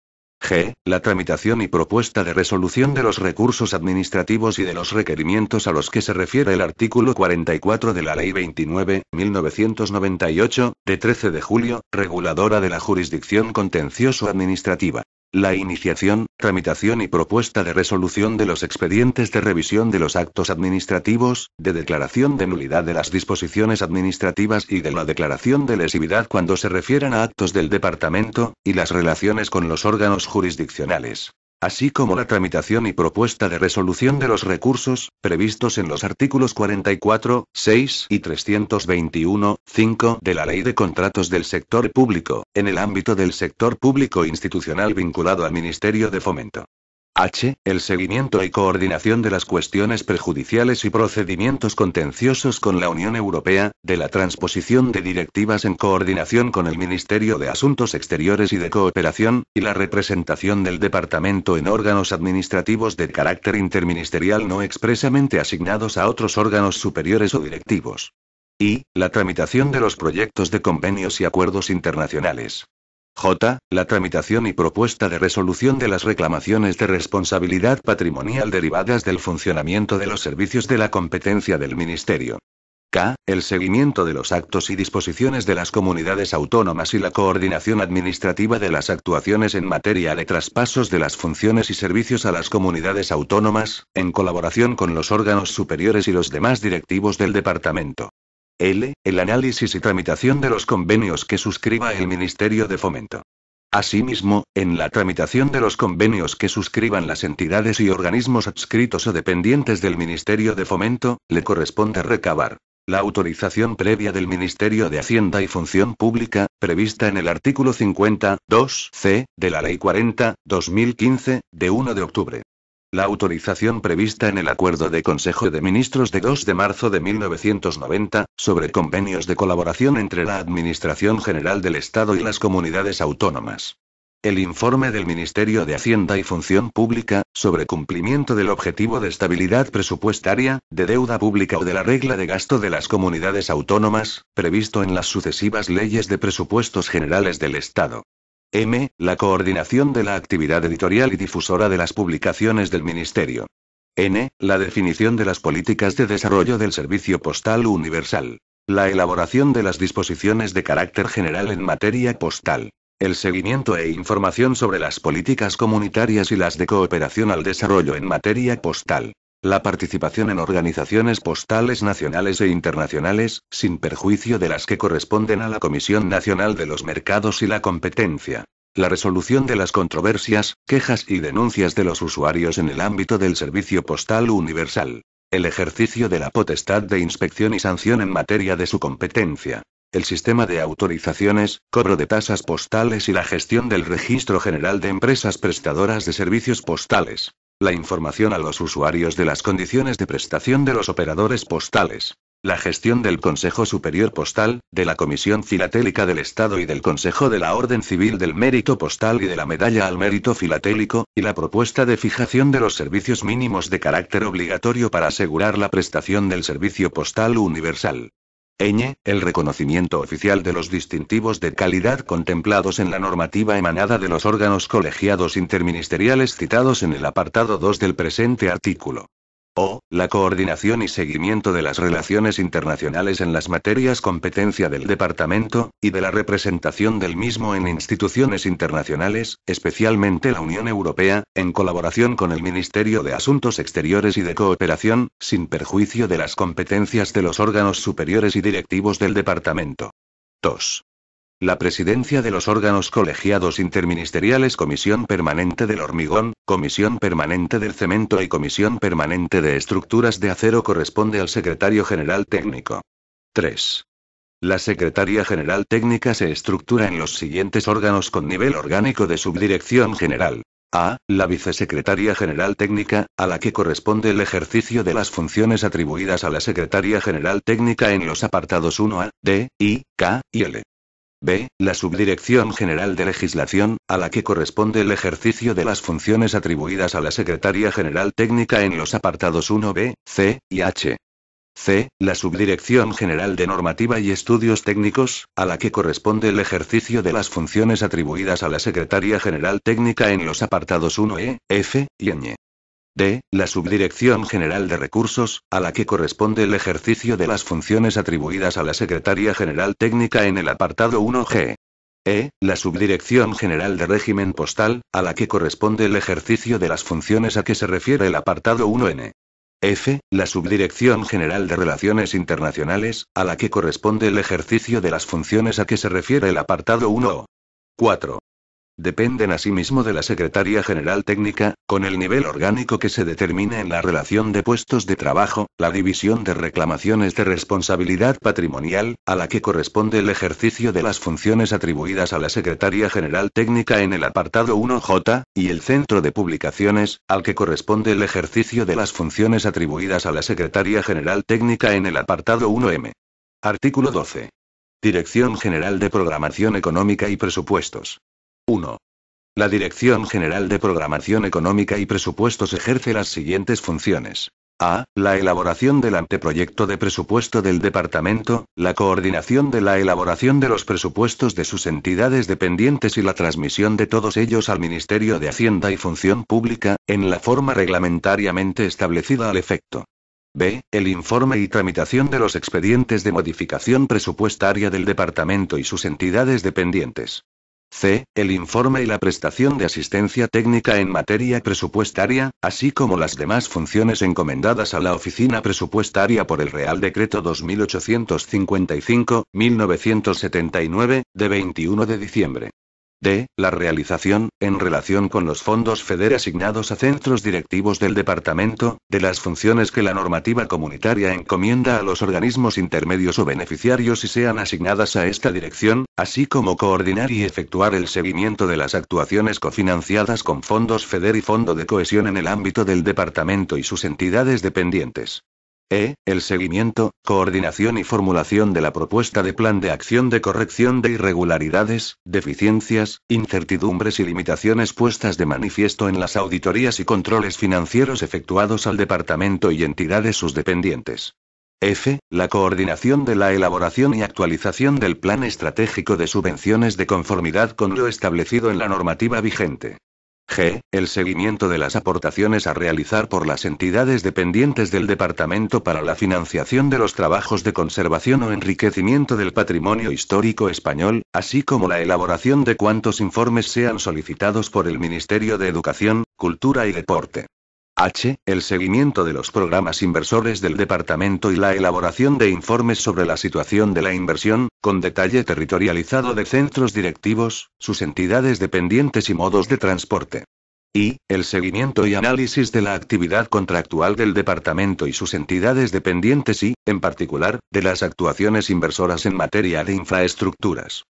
G. La tramitación y propuesta de resolución de los recursos administrativos y de los requerimientos a los que se refiere el artículo 44 de la Ley 29, 1998, de 13 de julio, reguladora de la jurisdicción contencioso-administrativa. La iniciación, tramitación y propuesta de resolución de los expedientes de revisión de los actos administrativos, de declaración de nulidad de las disposiciones administrativas y de la declaración de lesividad cuando se refieran a actos del departamento, y las relaciones con los órganos jurisdiccionales así como la tramitación y propuesta de resolución de los recursos, previstos en los artículos 44, 6 y 321, 5 de la Ley de Contratos del Sector Público, en el ámbito del sector público institucional vinculado al Ministerio de Fomento. H. El seguimiento y coordinación de las cuestiones prejudiciales y procedimientos contenciosos con la Unión Europea, de la transposición de directivas en coordinación con el Ministerio de Asuntos Exteriores y de Cooperación, y la representación del Departamento en órganos administrativos de carácter interministerial no expresamente asignados a otros órganos superiores o directivos. Y, la tramitación de los proyectos de convenios y acuerdos internacionales. J. La tramitación y propuesta de resolución de las reclamaciones de responsabilidad patrimonial derivadas del funcionamiento de los servicios de la competencia del Ministerio. K. El seguimiento de los actos y disposiciones de las comunidades autónomas y la coordinación administrativa de las actuaciones en materia de traspasos de las funciones y servicios a las comunidades autónomas, en colaboración con los órganos superiores y los demás directivos del departamento. L. El análisis y tramitación de los convenios que suscriba el Ministerio de Fomento. Asimismo, en la tramitación de los convenios que suscriban las entidades y organismos adscritos o dependientes del Ministerio de Fomento, le corresponde recabar la autorización previa del Ministerio de Hacienda y Función Pública, prevista en el artículo 50, c de la Ley 40, 2015, de 1 de octubre la autorización prevista en el Acuerdo de Consejo de Ministros de 2 de marzo de 1990, sobre convenios de colaboración entre la Administración General del Estado y las comunidades autónomas. El informe del Ministerio de Hacienda y Función Pública, sobre cumplimiento del objetivo de estabilidad presupuestaria, de deuda pública o de la regla de gasto de las comunidades autónomas, previsto en las sucesivas leyes de presupuestos generales del Estado. M, la coordinación de la actividad editorial y difusora de las publicaciones del Ministerio. N, la definición de las políticas de desarrollo del Servicio Postal Universal. La elaboración de las disposiciones de carácter general en materia postal. El seguimiento e información sobre las políticas comunitarias y las de cooperación al desarrollo en materia postal. La participación en organizaciones postales nacionales e internacionales, sin perjuicio de las que corresponden a la Comisión Nacional de los Mercados y la Competencia. La resolución de las controversias, quejas y denuncias de los usuarios en el ámbito del servicio postal universal. El ejercicio de la potestad de inspección y sanción en materia de su competencia. El sistema de autorizaciones, cobro de tasas postales y la gestión del Registro General de Empresas Prestadoras de Servicios Postales la información a los usuarios de las condiciones de prestación de los operadores postales, la gestión del Consejo Superior Postal, de la Comisión Filatélica del Estado y del Consejo de la Orden Civil del Mérito Postal y de la Medalla al Mérito Filatélico, y la propuesta de fijación de los servicios mínimos de carácter obligatorio para asegurar la prestación del servicio postal universal n. el reconocimiento oficial de los distintivos de calidad contemplados en la normativa emanada de los órganos colegiados interministeriales citados en el apartado 2 del presente artículo. O. La coordinación y seguimiento de las relaciones internacionales en las materias competencia del Departamento, y de la representación del mismo en instituciones internacionales, especialmente la Unión Europea, en colaboración con el Ministerio de Asuntos Exteriores y de Cooperación, sin perjuicio de las competencias de los órganos superiores y directivos del Departamento. 2. La presidencia de los órganos colegiados interministeriales Comisión Permanente del Hormigón, Comisión Permanente del Cemento y Comisión Permanente de Estructuras de Acero corresponde al Secretario General Técnico. 3. La Secretaría General Técnica se estructura en los siguientes órganos con nivel orgánico de subdirección general. A. La Vicesecretaría General Técnica, a la que corresponde el ejercicio de las funciones atribuidas a la Secretaría General Técnica en los apartados 1A, D, I, K y L. B. La Subdirección General de Legislación, a la que corresponde el ejercicio de las funciones atribuidas a la Secretaría General Técnica en los apartados 1b, c y h. C. La Subdirección General de Normativa y Estudios Técnicos, a la que corresponde el ejercicio de las funciones atribuidas a la Secretaría General Técnica en los apartados 1E, F y ñ. D. La Subdirección General de Recursos, a la que corresponde el ejercicio de las funciones atribuidas a la Secretaría General Técnica en el apartado 1G. E. La Subdirección General de Régimen Postal, a la que corresponde el ejercicio de las funciones a que se refiere el apartado 1N. F. La Subdirección General de Relaciones Internacionales, a la que corresponde el ejercicio de las funciones a que se refiere el apartado 1O. 4. Dependen asimismo de la Secretaría General Técnica, con el nivel orgánico que se determine en la relación de puestos de trabajo, la división de reclamaciones de responsabilidad patrimonial, a la que corresponde el ejercicio de las funciones atribuidas a la Secretaría General Técnica en el apartado 1J, y el Centro de Publicaciones, al que corresponde el ejercicio de las funciones atribuidas a la Secretaría General Técnica en el apartado 1M. Artículo 12. Dirección General de Programación Económica y Presupuestos. 1. La Dirección General de Programación Económica y Presupuestos ejerce las siguientes funciones. A. La elaboración del anteproyecto de presupuesto del departamento, la coordinación de la elaboración de los presupuestos de sus entidades dependientes y la transmisión de todos ellos al Ministerio de Hacienda y Función Pública, en la forma reglamentariamente establecida al efecto. B. El informe y tramitación de los expedientes de modificación presupuestaria del departamento y sus entidades dependientes. C. El informe y la prestación de asistencia técnica en materia presupuestaria, así como las demás funciones encomendadas a la Oficina Presupuestaria por el Real Decreto 2855-1979, de 21 de diciembre d. la realización, en relación con los fondos FEDER asignados a centros directivos del departamento, de las funciones que la normativa comunitaria encomienda a los organismos intermedios o beneficiarios y sean asignadas a esta dirección, así como coordinar y efectuar el seguimiento de las actuaciones cofinanciadas con fondos FEDER y Fondo de Cohesión en el ámbito del departamento y sus entidades dependientes. E. El seguimiento, coordinación y formulación de la propuesta de plan de acción de corrección de irregularidades, deficiencias, incertidumbres y limitaciones puestas de manifiesto en las auditorías y controles financieros efectuados al departamento y entidades sus dependientes. F. La coordinación de la elaboración y actualización del plan estratégico de subvenciones de conformidad con lo establecido en la normativa vigente. G. El seguimiento de las aportaciones a realizar por las entidades dependientes del Departamento para la financiación de los trabajos de conservación o enriquecimiento del patrimonio histórico español, así como la elaboración de cuantos informes sean solicitados por el Ministerio de Educación, Cultura y Deporte. H. El seguimiento de los programas inversores del departamento y la elaboración de informes sobre la situación de la inversión, con detalle territorializado de centros directivos, sus entidades dependientes y modos de transporte. Y, el seguimiento y análisis de la actividad contractual del departamento y sus entidades dependientes y, en particular, de las actuaciones inversoras en materia de infraestructuras.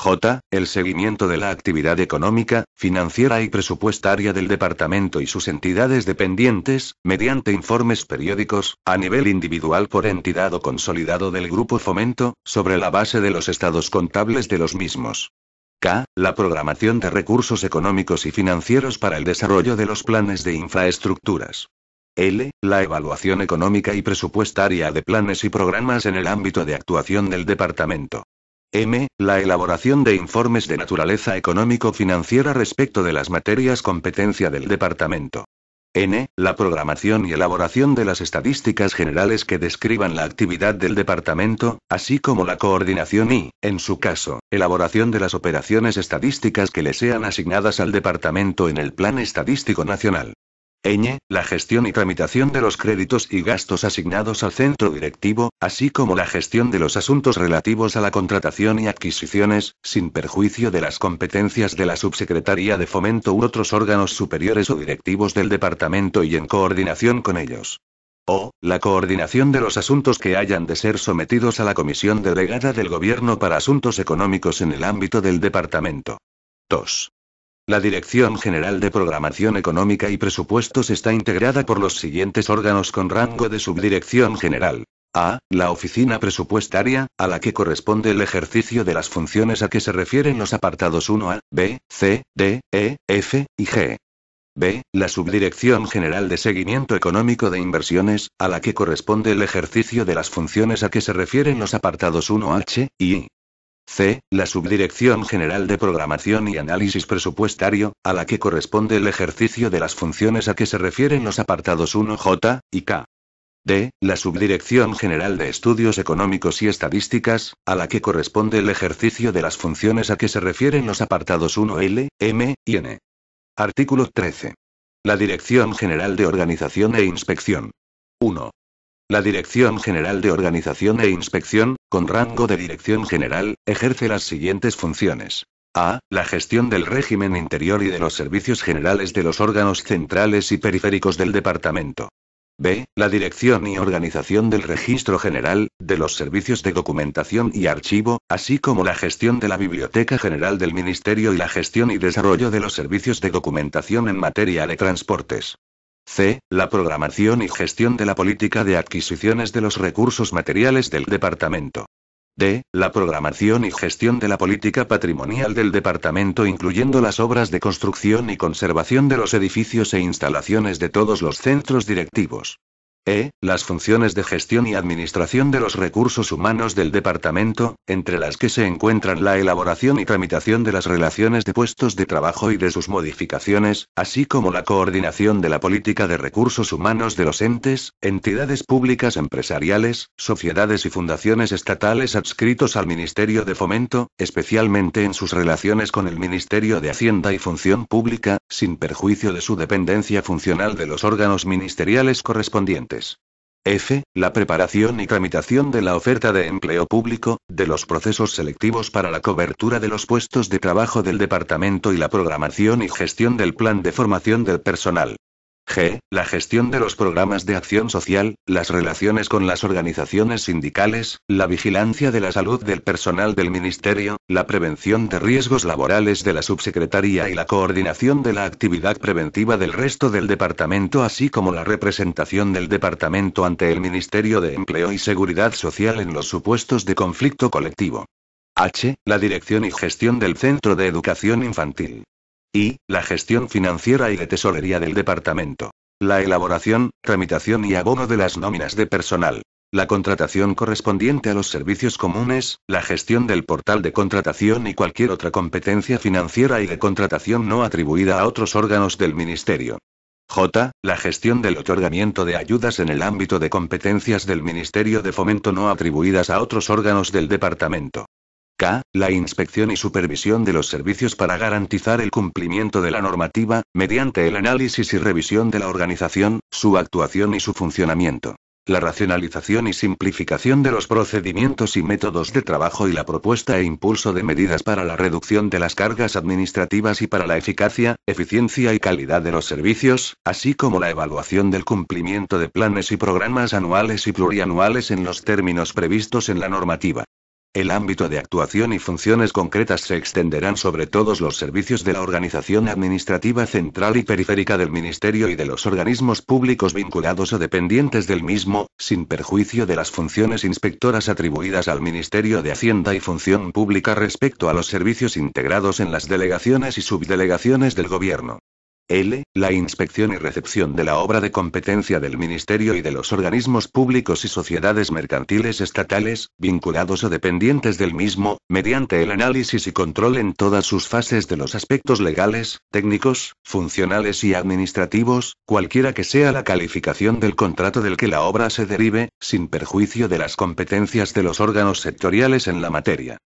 J. El seguimiento de la actividad económica, financiera y presupuestaria del departamento y sus entidades dependientes, mediante informes periódicos, a nivel individual por entidad o consolidado del Grupo Fomento, sobre la base de los estados contables de los mismos. K. La programación de recursos económicos y financieros para el desarrollo de los planes de infraestructuras. L. La evaluación económica y presupuestaria de planes y programas en el ámbito de actuación del departamento. M. La elaboración de informes de naturaleza económico-financiera respecto de las materias competencia del departamento. N. La programación y elaboración de las estadísticas generales que describan la actividad del departamento, así como la coordinación y, en su caso, elaboración de las operaciones estadísticas que le sean asignadas al departamento en el Plan Estadístico Nacional la gestión y tramitación de los créditos y gastos asignados al centro directivo, así como la gestión de los asuntos relativos a la contratación y adquisiciones, sin perjuicio de las competencias de la Subsecretaría de Fomento u otros órganos superiores o directivos del departamento y en coordinación con ellos. O, la coordinación de los asuntos que hayan de ser sometidos a la Comisión Delegada del Gobierno para Asuntos Económicos en el ámbito del departamento. 2. La Dirección General de Programación Económica y Presupuestos está integrada por los siguientes órganos con rango de subdirección general. A. La oficina presupuestaria, a la que corresponde el ejercicio de las funciones a que se refieren los apartados 1A, B, C, D, E, F y G. B. La Subdirección General de Seguimiento Económico de Inversiones, a la que corresponde el ejercicio de las funciones a que se refieren los apartados 1H y I. C. La Subdirección General de Programación y Análisis Presupuestario, a la que corresponde el ejercicio de las funciones a que se refieren los apartados 1J y K. D. La Subdirección General de Estudios Económicos y Estadísticas, a la que corresponde el ejercicio de las funciones a que se refieren los apartados 1L, M y N. Artículo 13. La Dirección General de Organización e Inspección. 1. La Dirección General de Organización e Inspección, con rango de Dirección General, ejerce las siguientes funciones. A. La gestión del régimen interior y de los servicios generales de los órganos centrales y periféricos del departamento. B. La dirección y organización del registro general, de los servicios de documentación y archivo, así como la gestión de la Biblioteca General del Ministerio y la gestión y desarrollo de los servicios de documentación en materia de transportes. C. La programación y gestión de la política de adquisiciones de los recursos materiales del departamento. D. La programación y gestión de la política patrimonial del departamento incluyendo las obras de construcción y conservación de los edificios e instalaciones de todos los centros directivos. E, las funciones de gestión y administración de los recursos humanos del departamento, entre las que se encuentran la elaboración y tramitación de las relaciones de puestos de trabajo y de sus modificaciones, así como la coordinación de la política de recursos humanos de los entes, entidades públicas empresariales, sociedades y fundaciones estatales adscritos al Ministerio de Fomento, especialmente en sus relaciones con el Ministerio de Hacienda y Función Pública, sin perjuicio de su dependencia funcional de los órganos ministeriales correspondientes. F. La preparación y tramitación de la oferta de empleo público, de los procesos selectivos para la cobertura de los puestos de trabajo del departamento y la programación y gestión del plan de formación del personal. G. La gestión de los programas de acción social, las relaciones con las organizaciones sindicales, la vigilancia de la salud del personal del Ministerio, la prevención de riesgos laborales de la subsecretaría y la coordinación de la actividad preventiva del resto del departamento, así como la representación del departamento ante el Ministerio de Empleo y Seguridad Social en los supuestos de conflicto colectivo. H. La dirección y gestión del Centro de Educación Infantil y, la gestión financiera y de tesorería del departamento. La elaboración, tramitación y abono de las nóminas de personal. La contratación correspondiente a los servicios comunes, la gestión del portal de contratación y cualquier otra competencia financiera y de contratación no atribuida a otros órganos del Ministerio. J. La gestión del otorgamiento de ayudas en el ámbito de competencias del Ministerio de Fomento no atribuidas a otros órganos del Departamento. K, la inspección y supervisión de los servicios para garantizar el cumplimiento de la normativa, mediante el análisis y revisión de la organización, su actuación y su funcionamiento la racionalización y simplificación de los procedimientos y métodos de trabajo y la propuesta e impulso de medidas para la reducción de las cargas administrativas y para la eficacia, eficiencia y calidad de los servicios, así como la evaluación del cumplimiento de planes y programas anuales y plurianuales en los términos previstos en la normativa. El ámbito de actuación y funciones concretas se extenderán sobre todos los servicios de la organización administrativa central y periférica del Ministerio y de los organismos públicos vinculados o dependientes del mismo, sin perjuicio de las funciones inspectoras atribuidas al Ministerio de Hacienda y Función Pública respecto a los servicios integrados en las delegaciones y subdelegaciones del Gobierno. L. La inspección y recepción de la obra de competencia del Ministerio y de los organismos públicos y sociedades mercantiles estatales, vinculados o dependientes del mismo, mediante el análisis y control en todas sus fases de los aspectos legales, técnicos, funcionales y administrativos, cualquiera que sea la calificación del contrato del que la obra se derive, sin perjuicio de las competencias de los órganos sectoriales en la materia.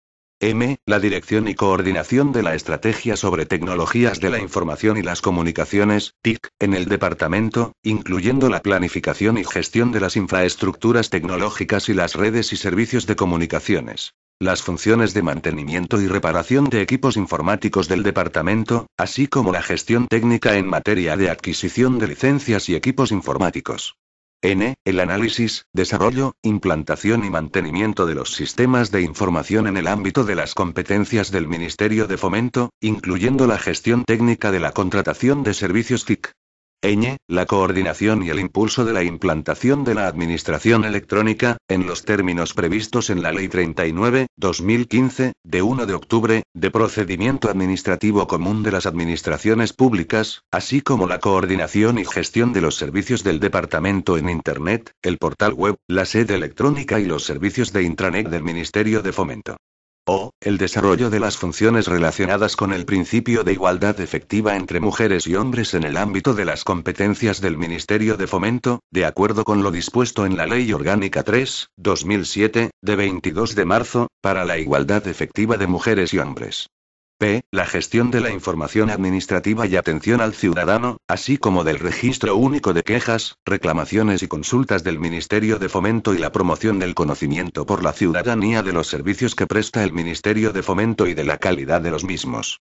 M, la dirección y coordinación de la estrategia sobre tecnologías de la información y las comunicaciones, TIC, en el departamento, incluyendo la planificación y gestión de las infraestructuras tecnológicas y las redes y servicios de comunicaciones. Las funciones de mantenimiento y reparación de equipos informáticos del departamento, así como la gestión técnica en materia de adquisición de licencias y equipos informáticos. N. El análisis, desarrollo, implantación y mantenimiento de los sistemas de información en el ámbito de las competencias del Ministerio de Fomento, incluyendo la gestión técnica de la contratación de servicios TIC la coordinación y el impulso de la implantación de la administración electrónica, en los términos previstos en la Ley 39, 2015, de 1 de octubre, de procedimiento administrativo común de las administraciones públicas, así como la coordinación y gestión de los servicios del departamento en Internet, el portal web, la sede electrónica y los servicios de intranet del Ministerio de Fomento. O, el desarrollo de las funciones relacionadas con el principio de igualdad efectiva entre mujeres y hombres en el ámbito de las competencias del Ministerio de Fomento, de acuerdo con lo dispuesto en la Ley Orgánica 3, 2007, de 22 de marzo, para la igualdad efectiva de mujeres y hombres. P. La gestión de la información administrativa y atención al ciudadano, así como del registro único de quejas, reclamaciones y consultas del Ministerio de Fomento y la promoción del conocimiento por la ciudadanía de los servicios que presta el Ministerio de Fomento y de la calidad de los mismos.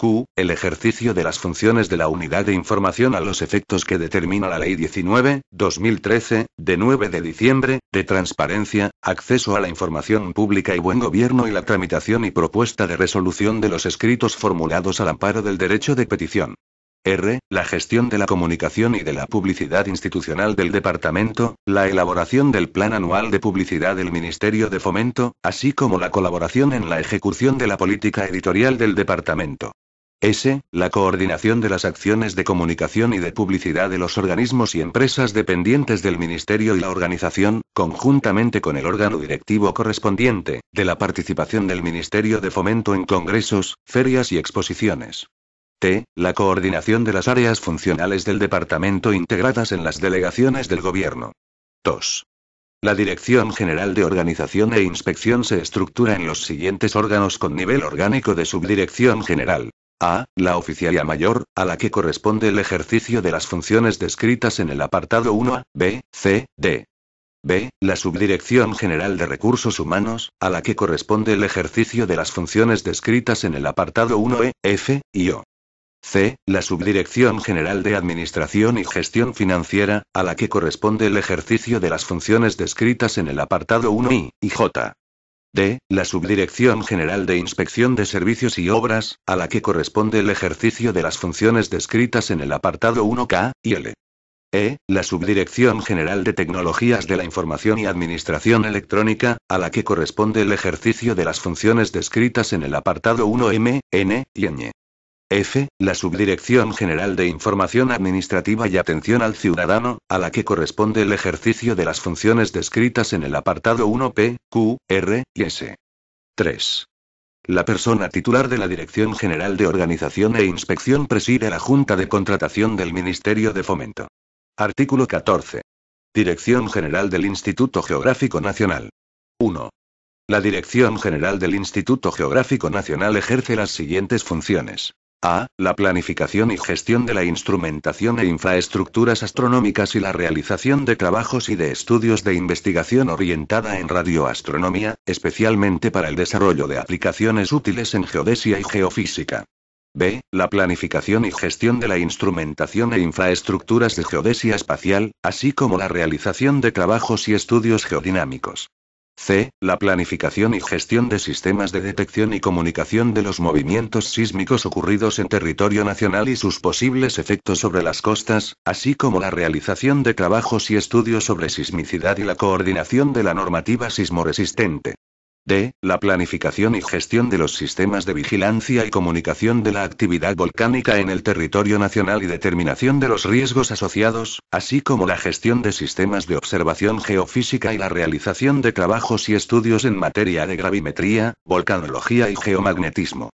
Q. El ejercicio de las funciones de la unidad de información a los efectos que determina la Ley 19, 2013, de 9 de diciembre, de transparencia, acceso a la información pública y buen gobierno y la tramitación y propuesta de resolución de los escritos formulados al amparo del derecho de petición. R. La gestión de la comunicación y de la publicidad institucional del departamento, la elaboración del Plan Anual de Publicidad del Ministerio de Fomento, así como la colaboración en la ejecución de la política editorial del departamento. S. La coordinación de las acciones de comunicación y de publicidad de los organismos y empresas dependientes del Ministerio y la organización, conjuntamente con el órgano directivo correspondiente, de la participación del Ministerio de Fomento en congresos, ferias y exposiciones. T. La coordinación de las áreas funcionales del departamento integradas en las delegaciones del gobierno. 2. La Dirección General de Organización e Inspección se estructura en los siguientes órganos con nivel orgánico de subdirección general. A. La oficialía mayor, a la que corresponde el ejercicio de las funciones descritas en el apartado 1A, B, C, D. B. La Subdirección General de Recursos Humanos, a la que corresponde el ejercicio de las funciones descritas en el apartado 1E, F y O. C. La Subdirección General de Administración y Gestión Financiera, a la que corresponde el ejercicio de las funciones descritas en el apartado 1I y J d. la Subdirección General de Inspección de Servicios y Obras, a la que corresponde el ejercicio de las funciones descritas en el apartado 1K y L. E, la Subdirección General de Tecnologías de la Información y Administración Electrónica, a la que corresponde el ejercicio de las funciones descritas en el apartado 1M, N y Ñ. F, la Subdirección General de Información Administrativa y Atención al Ciudadano, a la que corresponde el ejercicio de las funciones descritas en el apartado 1P, Q, R y S. 3. La persona titular de la Dirección General de Organización e Inspección preside la Junta de Contratación del Ministerio de Fomento. Artículo 14. Dirección General del Instituto Geográfico Nacional. 1. La Dirección General del Instituto Geográfico Nacional ejerce las siguientes funciones. A. La planificación y gestión de la instrumentación e infraestructuras astronómicas y la realización de trabajos y de estudios de investigación orientada en radioastronomía, especialmente para el desarrollo de aplicaciones útiles en geodesia y geofísica. B. La planificación y gestión de la instrumentación e infraestructuras de geodesia espacial, así como la realización de trabajos y estudios geodinámicos. C. La planificación y gestión de sistemas de detección y comunicación de los movimientos sísmicos ocurridos en territorio nacional y sus posibles efectos sobre las costas, así como la realización de trabajos y estudios sobre sismicidad y la coordinación de la normativa sismoresistente. D. La planificación y gestión de los sistemas de vigilancia y comunicación de la actividad volcánica en el territorio nacional y determinación de los riesgos asociados, así como la gestión de sistemas de observación geofísica y la realización de trabajos y estudios en materia de gravimetría, volcanología y geomagnetismo.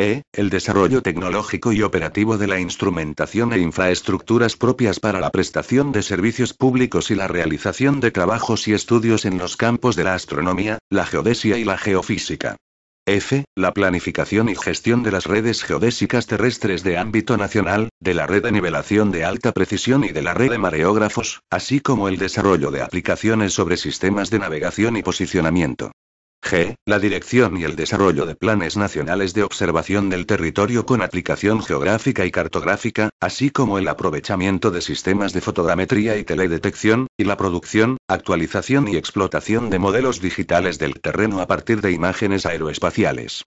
E. El desarrollo tecnológico y operativo de la instrumentación e infraestructuras propias para la prestación de servicios públicos y la realización de trabajos y estudios en los campos de la astronomía, la geodesia y la geofísica. F. La planificación y gestión de las redes geodésicas terrestres de ámbito nacional, de la red de nivelación de alta precisión y de la red de mareógrafos, así como el desarrollo de aplicaciones sobre sistemas de navegación y posicionamiento. G. La dirección y el desarrollo de planes nacionales de observación del territorio con aplicación geográfica y cartográfica, así como el aprovechamiento de sistemas de fotogrametría y teledetección, y la producción, actualización y explotación de modelos digitales del terreno a partir de imágenes aeroespaciales.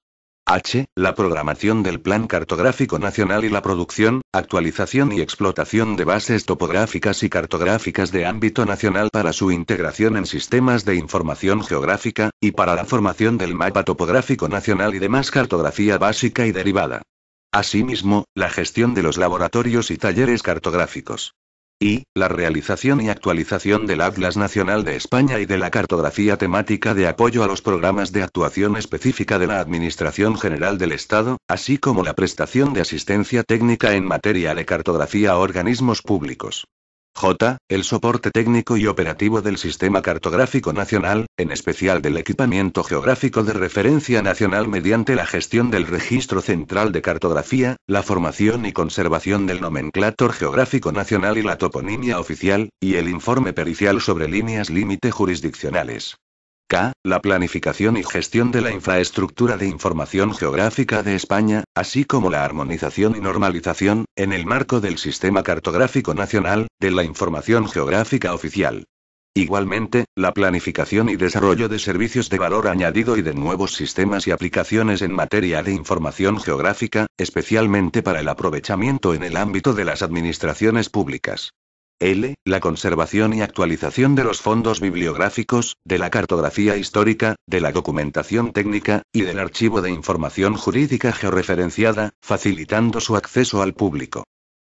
H. La programación del Plan Cartográfico Nacional y la producción, actualización y explotación de bases topográficas y cartográficas de ámbito nacional para su integración en sistemas de información geográfica, y para la formación del mapa topográfico nacional y demás cartografía básica y derivada. Asimismo, la gestión de los laboratorios y talleres cartográficos y la realización y actualización del Atlas Nacional de España y de la cartografía temática de apoyo a los programas de actuación específica de la Administración General del Estado, así como la prestación de asistencia técnica en materia de cartografía a organismos públicos. J. El soporte técnico y operativo del Sistema Cartográfico Nacional, en especial del Equipamiento Geográfico de Referencia Nacional mediante la gestión del Registro Central de Cartografía, la formación y conservación del Nomenclator Geográfico Nacional y la toponimia oficial, y el informe pericial sobre líneas límite jurisdiccionales la planificación y gestión de la infraestructura de información geográfica de España, así como la armonización y normalización, en el marco del Sistema Cartográfico Nacional, de la Información Geográfica Oficial. Igualmente, la planificación y desarrollo de servicios de valor añadido y de nuevos sistemas y aplicaciones en materia de información geográfica, especialmente para el aprovechamiento en el ámbito de las administraciones públicas. L. La conservación y actualización de los fondos bibliográficos, de la cartografía histórica, de la documentación técnica, y del archivo de información jurídica georreferenciada, facilitando su acceso al público.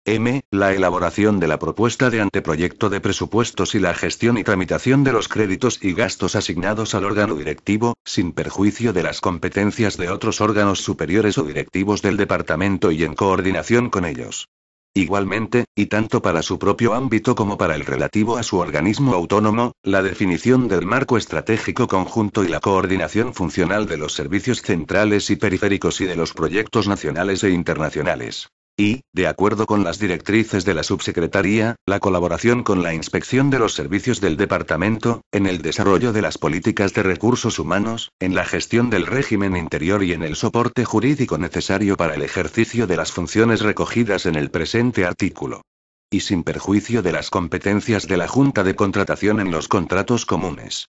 M. La elaboración de la propuesta de anteproyecto de presupuestos y la gestión y tramitación de los créditos y gastos asignados al órgano directivo, sin perjuicio de las competencias de otros órganos superiores o directivos del departamento y en coordinación con ellos. Igualmente, y tanto para su propio ámbito como para el relativo a su organismo autónomo, la definición del marco estratégico conjunto y la coordinación funcional de los servicios centrales y periféricos y de los proyectos nacionales e internacionales. Y, de acuerdo con las directrices de la subsecretaría, la colaboración con la inspección de los servicios del departamento, en el desarrollo de las políticas de recursos humanos, en la gestión del régimen interior y en el soporte jurídico necesario para el ejercicio de las funciones recogidas en el presente artículo. Y sin perjuicio de las competencias de la Junta de Contratación en los contratos comunes.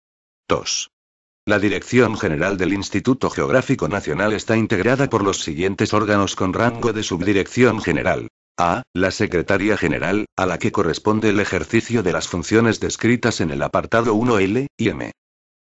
2. La Dirección General del Instituto Geográfico Nacional está integrada por los siguientes órganos con rango de subdirección general. A. La Secretaría General, a la que corresponde el ejercicio de las funciones descritas en el apartado 1L y M.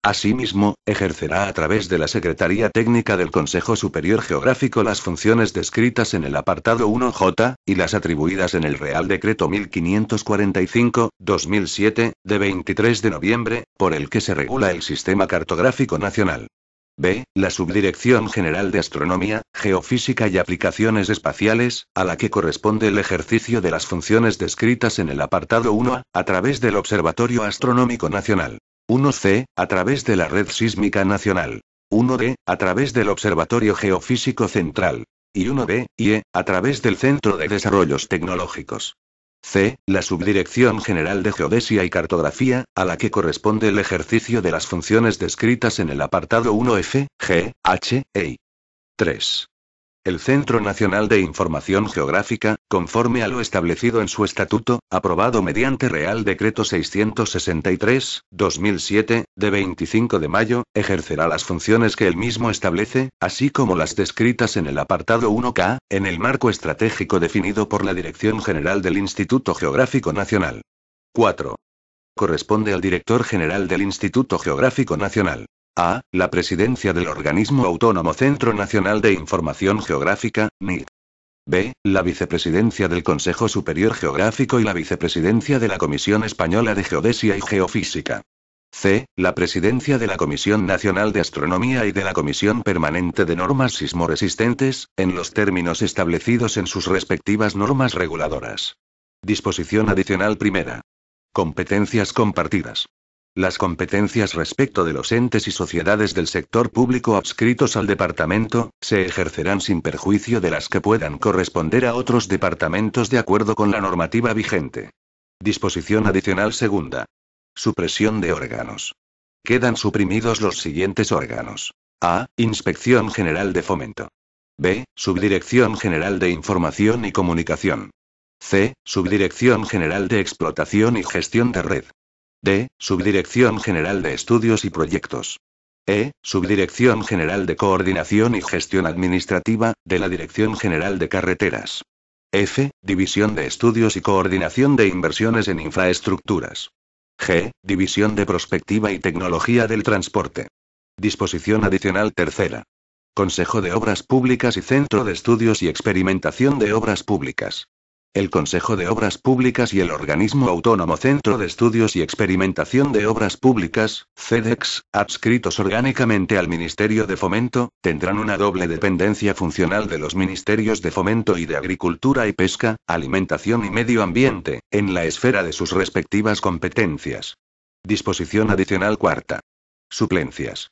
Asimismo, ejercerá a través de la Secretaría Técnica del Consejo Superior Geográfico las funciones descritas en el apartado 1J, y las atribuidas en el Real Decreto 1545-2007, de 23 de noviembre, por el que se regula el Sistema Cartográfico Nacional. B. La Subdirección General de Astronomía, Geofísica y Aplicaciones Espaciales, a la que corresponde el ejercicio de las funciones descritas en el apartado 1A, a través del Observatorio Astronómico Nacional. 1C, a través de la Red Sísmica Nacional. 1D, a través del Observatorio Geofísico Central. Y 1B, y E, a través del Centro de Desarrollos Tecnológicos. C. La Subdirección General de Geodesia y Cartografía, a la que corresponde el ejercicio de las funciones descritas en el apartado 1F, G, H, E. 3. El Centro Nacional de Información Geográfica, conforme a lo establecido en su estatuto, aprobado mediante Real Decreto 663-2007, de 25 de mayo, ejercerá las funciones que él mismo establece, así como las descritas en el apartado 1K, en el marco estratégico definido por la Dirección General del Instituto Geográfico Nacional. 4. Corresponde al Director General del Instituto Geográfico Nacional. A. La presidencia del organismo autónomo Centro Nacional de Información Geográfica, NIC. B. La vicepresidencia del Consejo Superior Geográfico y la vicepresidencia de la Comisión Española de Geodesia y Geofísica. C. La presidencia de la Comisión Nacional de Astronomía y de la Comisión Permanente de Normas Sismoresistentes, en los términos establecidos en sus respectivas normas reguladoras. Disposición adicional primera. Competencias compartidas. Las competencias respecto de los entes y sociedades del sector público adscritos al departamento, se ejercerán sin perjuicio de las que puedan corresponder a otros departamentos de acuerdo con la normativa vigente. Disposición adicional segunda. Supresión de órganos. Quedan suprimidos los siguientes órganos. A. Inspección General de Fomento. B. Subdirección General de Información y Comunicación. C. Subdirección General de Explotación y Gestión de Red. D. Subdirección General de Estudios y Proyectos. E. Subdirección General de Coordinación y Gestión Administrativa, de la Dirección General de Carreteras. F. División de Estudios y Coordinación de Inversiones en Infraestructuras. G. División de Prospectiva y Tecnología del Transporte. Disposición adicional tercera. Consejo de Obras Públicas y Centro de Estudios y Experimentación de Obras Públicas el Consejo de Obras Públicas y el organismo autónomo Centro de Estudios y Experimentación de Obras Públicas, CEDEX, adscritos orgánicamente al Ministerio de Fomento, tendrán una doble dependencia funcional de los Ministerios de Fomento y de Agricultura y Pesca, Alimentación y Medio Ambiente, en la esfera de sus respectivas competencias. Disposición adicional cuarta. Suplencias.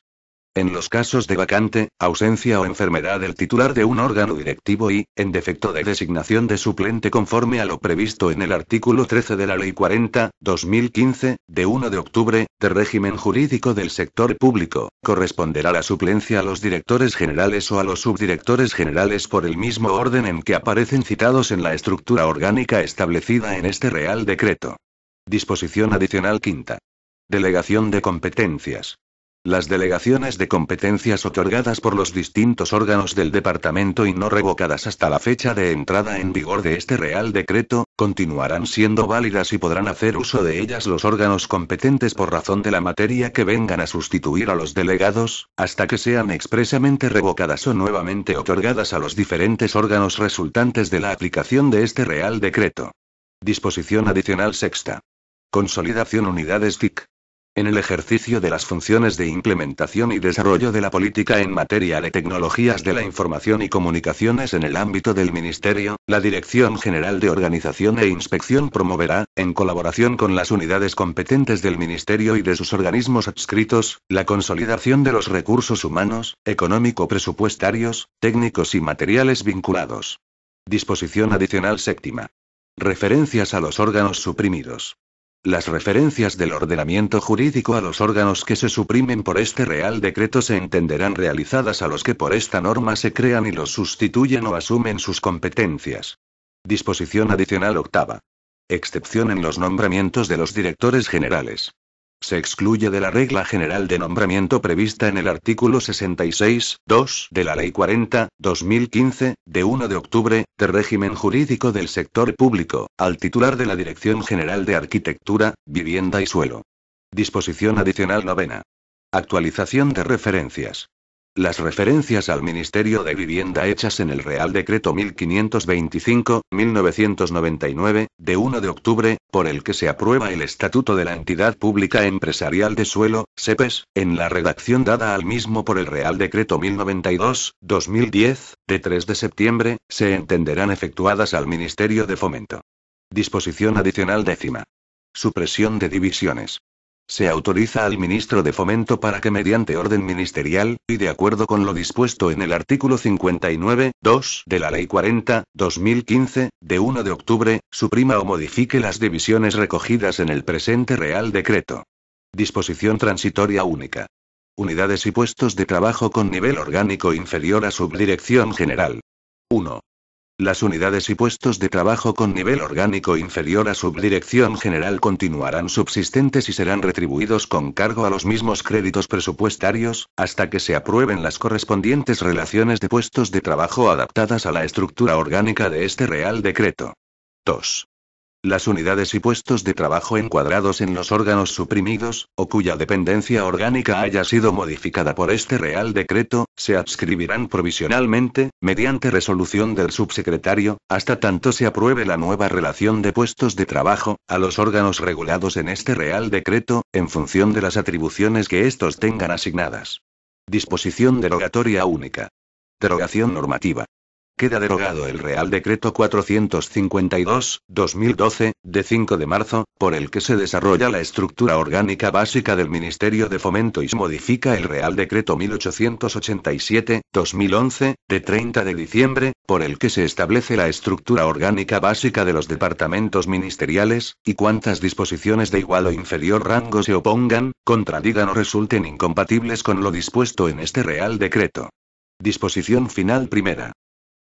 En los casos de vacante, ausencia o enfermedad del titular de un órgano directivo y, en defecto de designación de suplente conforme a lo previsto en el artículo 13 de la Ley 40, 2015, de 1 de octubre, de régimen jurídico del sector público, corresponderá la suplencia a los directores generales o a los subdirectores generales por el mismo orden en que aparecen citados en la estructura orgánica establecida en este Real Decreto. Disposición adicional quinta. Delegación de competencias. Las delegaciones de competencias otorgadas por los distintos órganos del departamento y no revocadas hasta la fecha de entrada en vigor de este Real Decreto, continuarán siendo válidas y podrán hacer uso de ellas los órganos competentes por razón de la materia que vengan a sustituir a los delegados, hasta que sean expresamente revocadas o nuevamente otorgadas a los diferentes órganos resultantes de la aplicación de este Real Decreto. Disposición adicional sexta. Consolidación unidades TIC. En el ejercicio de las funciones de implementación y desarrollo de la política en materia de tecnologías de la información y comunicaciones en el ámbito del Ministerio, la Dirección General de Organización e Inspección promoverá, en colaboración con las unidades competentes del Ministerio y de sus organismos adscritos, la consolidación de los recursos humanos, económico-presupuestarios, técnicos y materiales vinculados. Disposición adicional séptima. Referencias a los órganos suprimidos. Las referencias del ordenamiento jurídico a los órganos que se suprimen por este Real Decreto se entenderán realizadas a los que por esta norma se crean y los sustituyen o asumen sus competencias. Disposición adicional octava. Excepción en los nombramientos de los directores generales. Se excluye de la regla general de nombramiento prevista en el artículo 66, 2 de la Ley 40, 2015, de 1 de octubre, de régimen jurídico del sector público, al titular de la Dirección General de Arquitectura, Vivienda y Suelo. Disposición adicional novena. Actualización de referencias. Las referencias al Ministerio de Vivienda hechas en el Real Decreto 1525-1999, de 1 de octubre, por el que se aprueba el Estatuto de la Entidad Pública Empresarial de Suelo, SEPES, e e en la redacción dada al mismo por el Real Decreto 1092-2010, de 3 de septiembre, se entenderán efectuadas al Ministerio de Fomento. Disposición adicional décima. Supresión de divisiones. Se autoriza al ministro de Fomento para que mediante orden ministerial, y de acuerdo con lo dispuesto en el artículo 59, 2 de la Ley 40, 2015, de 1 de octubre, suprima o modifique las divisiones recogidas en el presente Real Decreto. Disposición transitoria única. Unidades y puestos de trabajo con nivel orgánico inferior a Subdirección General. 1. Las unidades y puestos de trabajo con nivel orgánico inferior a subdirección general continuarán subsistentes y serán retribuidos con cargo a los mismos créditos presupuestarios, hasta que se aprueben las correspondientes relaciones de puestos de trabajo adaptadas a la estructura orgánica de este Real Decreto. 2 las unidades y puestos de trabajo encuadrados en los órganos suprimidos, o cuya dependencia orgánica haya sido modificada por este Real Decreto, se adscribirán provisionalmente, mediante resolución del subsecretario, hasta tanto se apruebe la nueva relación de puestos de trabajo, a los órganos regulados en este Real Decreto, en función de las atribuciones que estos tengan asignadas. Disposición derogatoria única. Derogación normativa. Queda derogado el Real Decreto 452-2012, de 5 de marzo, por el que se desarrolla la estructura orgánica básica del Ministerio de Fomento y se modifica el Real Decreto 1887-2011, de 30 de diciembre, por el que se establece la estructura orgánica básica de los departamentos ministeriales, y cuantas disposiciones de igual o inferior rango se opongan, contradigan o resulten incompatibles con lo dispuesto en este Real Decreto. Disposición final primera.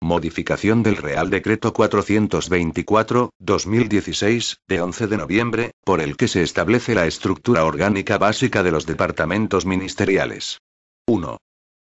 Modificación del Real Decreto 424-2016, de 11 de noviembre, por el que se establece la estructura orgánica básica de los departamentos ministeriales. 1.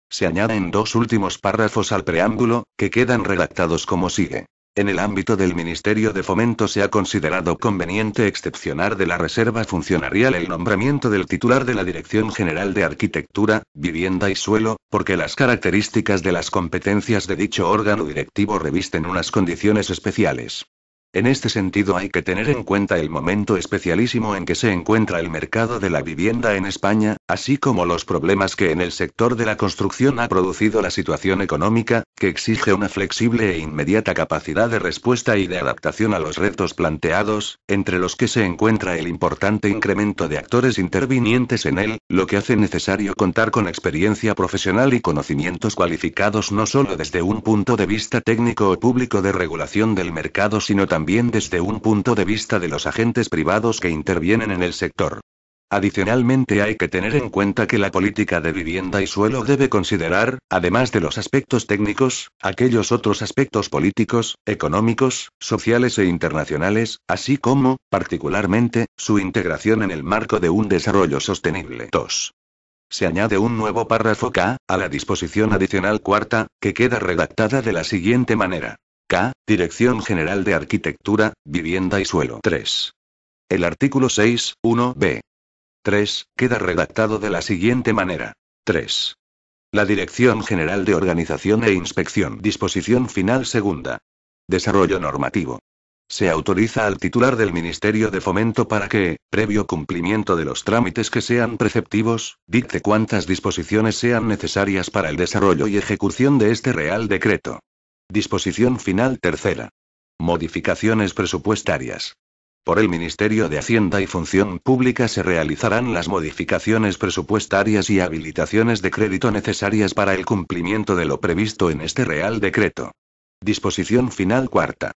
Se añaden dos últimos párrafos al preámbulo, que quedan redactados como sigue. En el ámbito del Ministerio de Fomento se ha considerado conveniente excepcionar de la reserva funcionarial el nombramiento del titular de la Dirección General de Arquitectura, Vivienda y Suelo, porque las características de las competencias de dicho órgano directivo revisten unas condiciones especiales. En este sentido hay que tener en cuenta el momento especialísimo en que se encuentra el mercado de la vivienda en España, así como los problemas que en el sector de la construcción ha producido la situación económica, que exige una flexible e inmediata capacidad de respuesta y de adaptación a los retos planteados, entre los que se encuentra el importante incremento de actores intervinientes en él, lo que hace necesario contar con experiencia profesional y conocimientos cualificados no solo desde un punto de vista técnico o público de regulación del mercado, sino también desde un punto de vista de los agentes privados que intervienen en el sector. Adicionalmente hay que tener en cuenta que la política de vivienda y suelo debe considerar, además de los aspectos técnicos, aquellos otros aspectos políticos, económicos, sociales e internacionales, así como, particularmente, su integración en el marco de un desarrollo sostenible. 2. Se añade un nuevo párrafo K, a la disposición adicional cuarta, que queda redactada de la siguiente manera. K, Dirección General de Arquitectura, Vivienda y Suelo. 3. El artículo 6, 1b, 3, queda redactado de la siguiente manera. 3. La Dirección General de Organización e Inspección. Disposición final segunda. Desarrollo normativo. Se autoriza al titular del Ministerio de Fomento para que, previo cumplimiento de los trámites que sean preceptivos, dicte cuantas disposiciones sean necesarias para el desarrollo y ejecución de este Real Decreto. Disposición final tercera. Modificaciones presupuestarias. Por el Ministerio de Hacienda y Función Pública se realizarán las modificaciones presupuestarias y habilitaciones de crédito necesarias para el cumplimiento de lo previsto en este Real Decreto. Disposición final cuarta.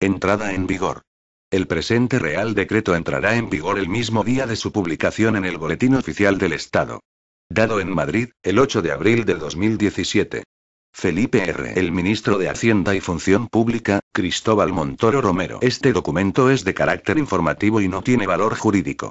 Entrada en vigor. El presente Real Decreto entrará en vigor el mismo día de su publicación en el Boletín Oficial del Estado. Dado en Madrid, el 8 de abril de 2017. Felipe R. El ministro de Hacienda y Función Pública, Cristóbal Montoro Romero. Este documento es de carácter informativo y no tiene valor jurídico.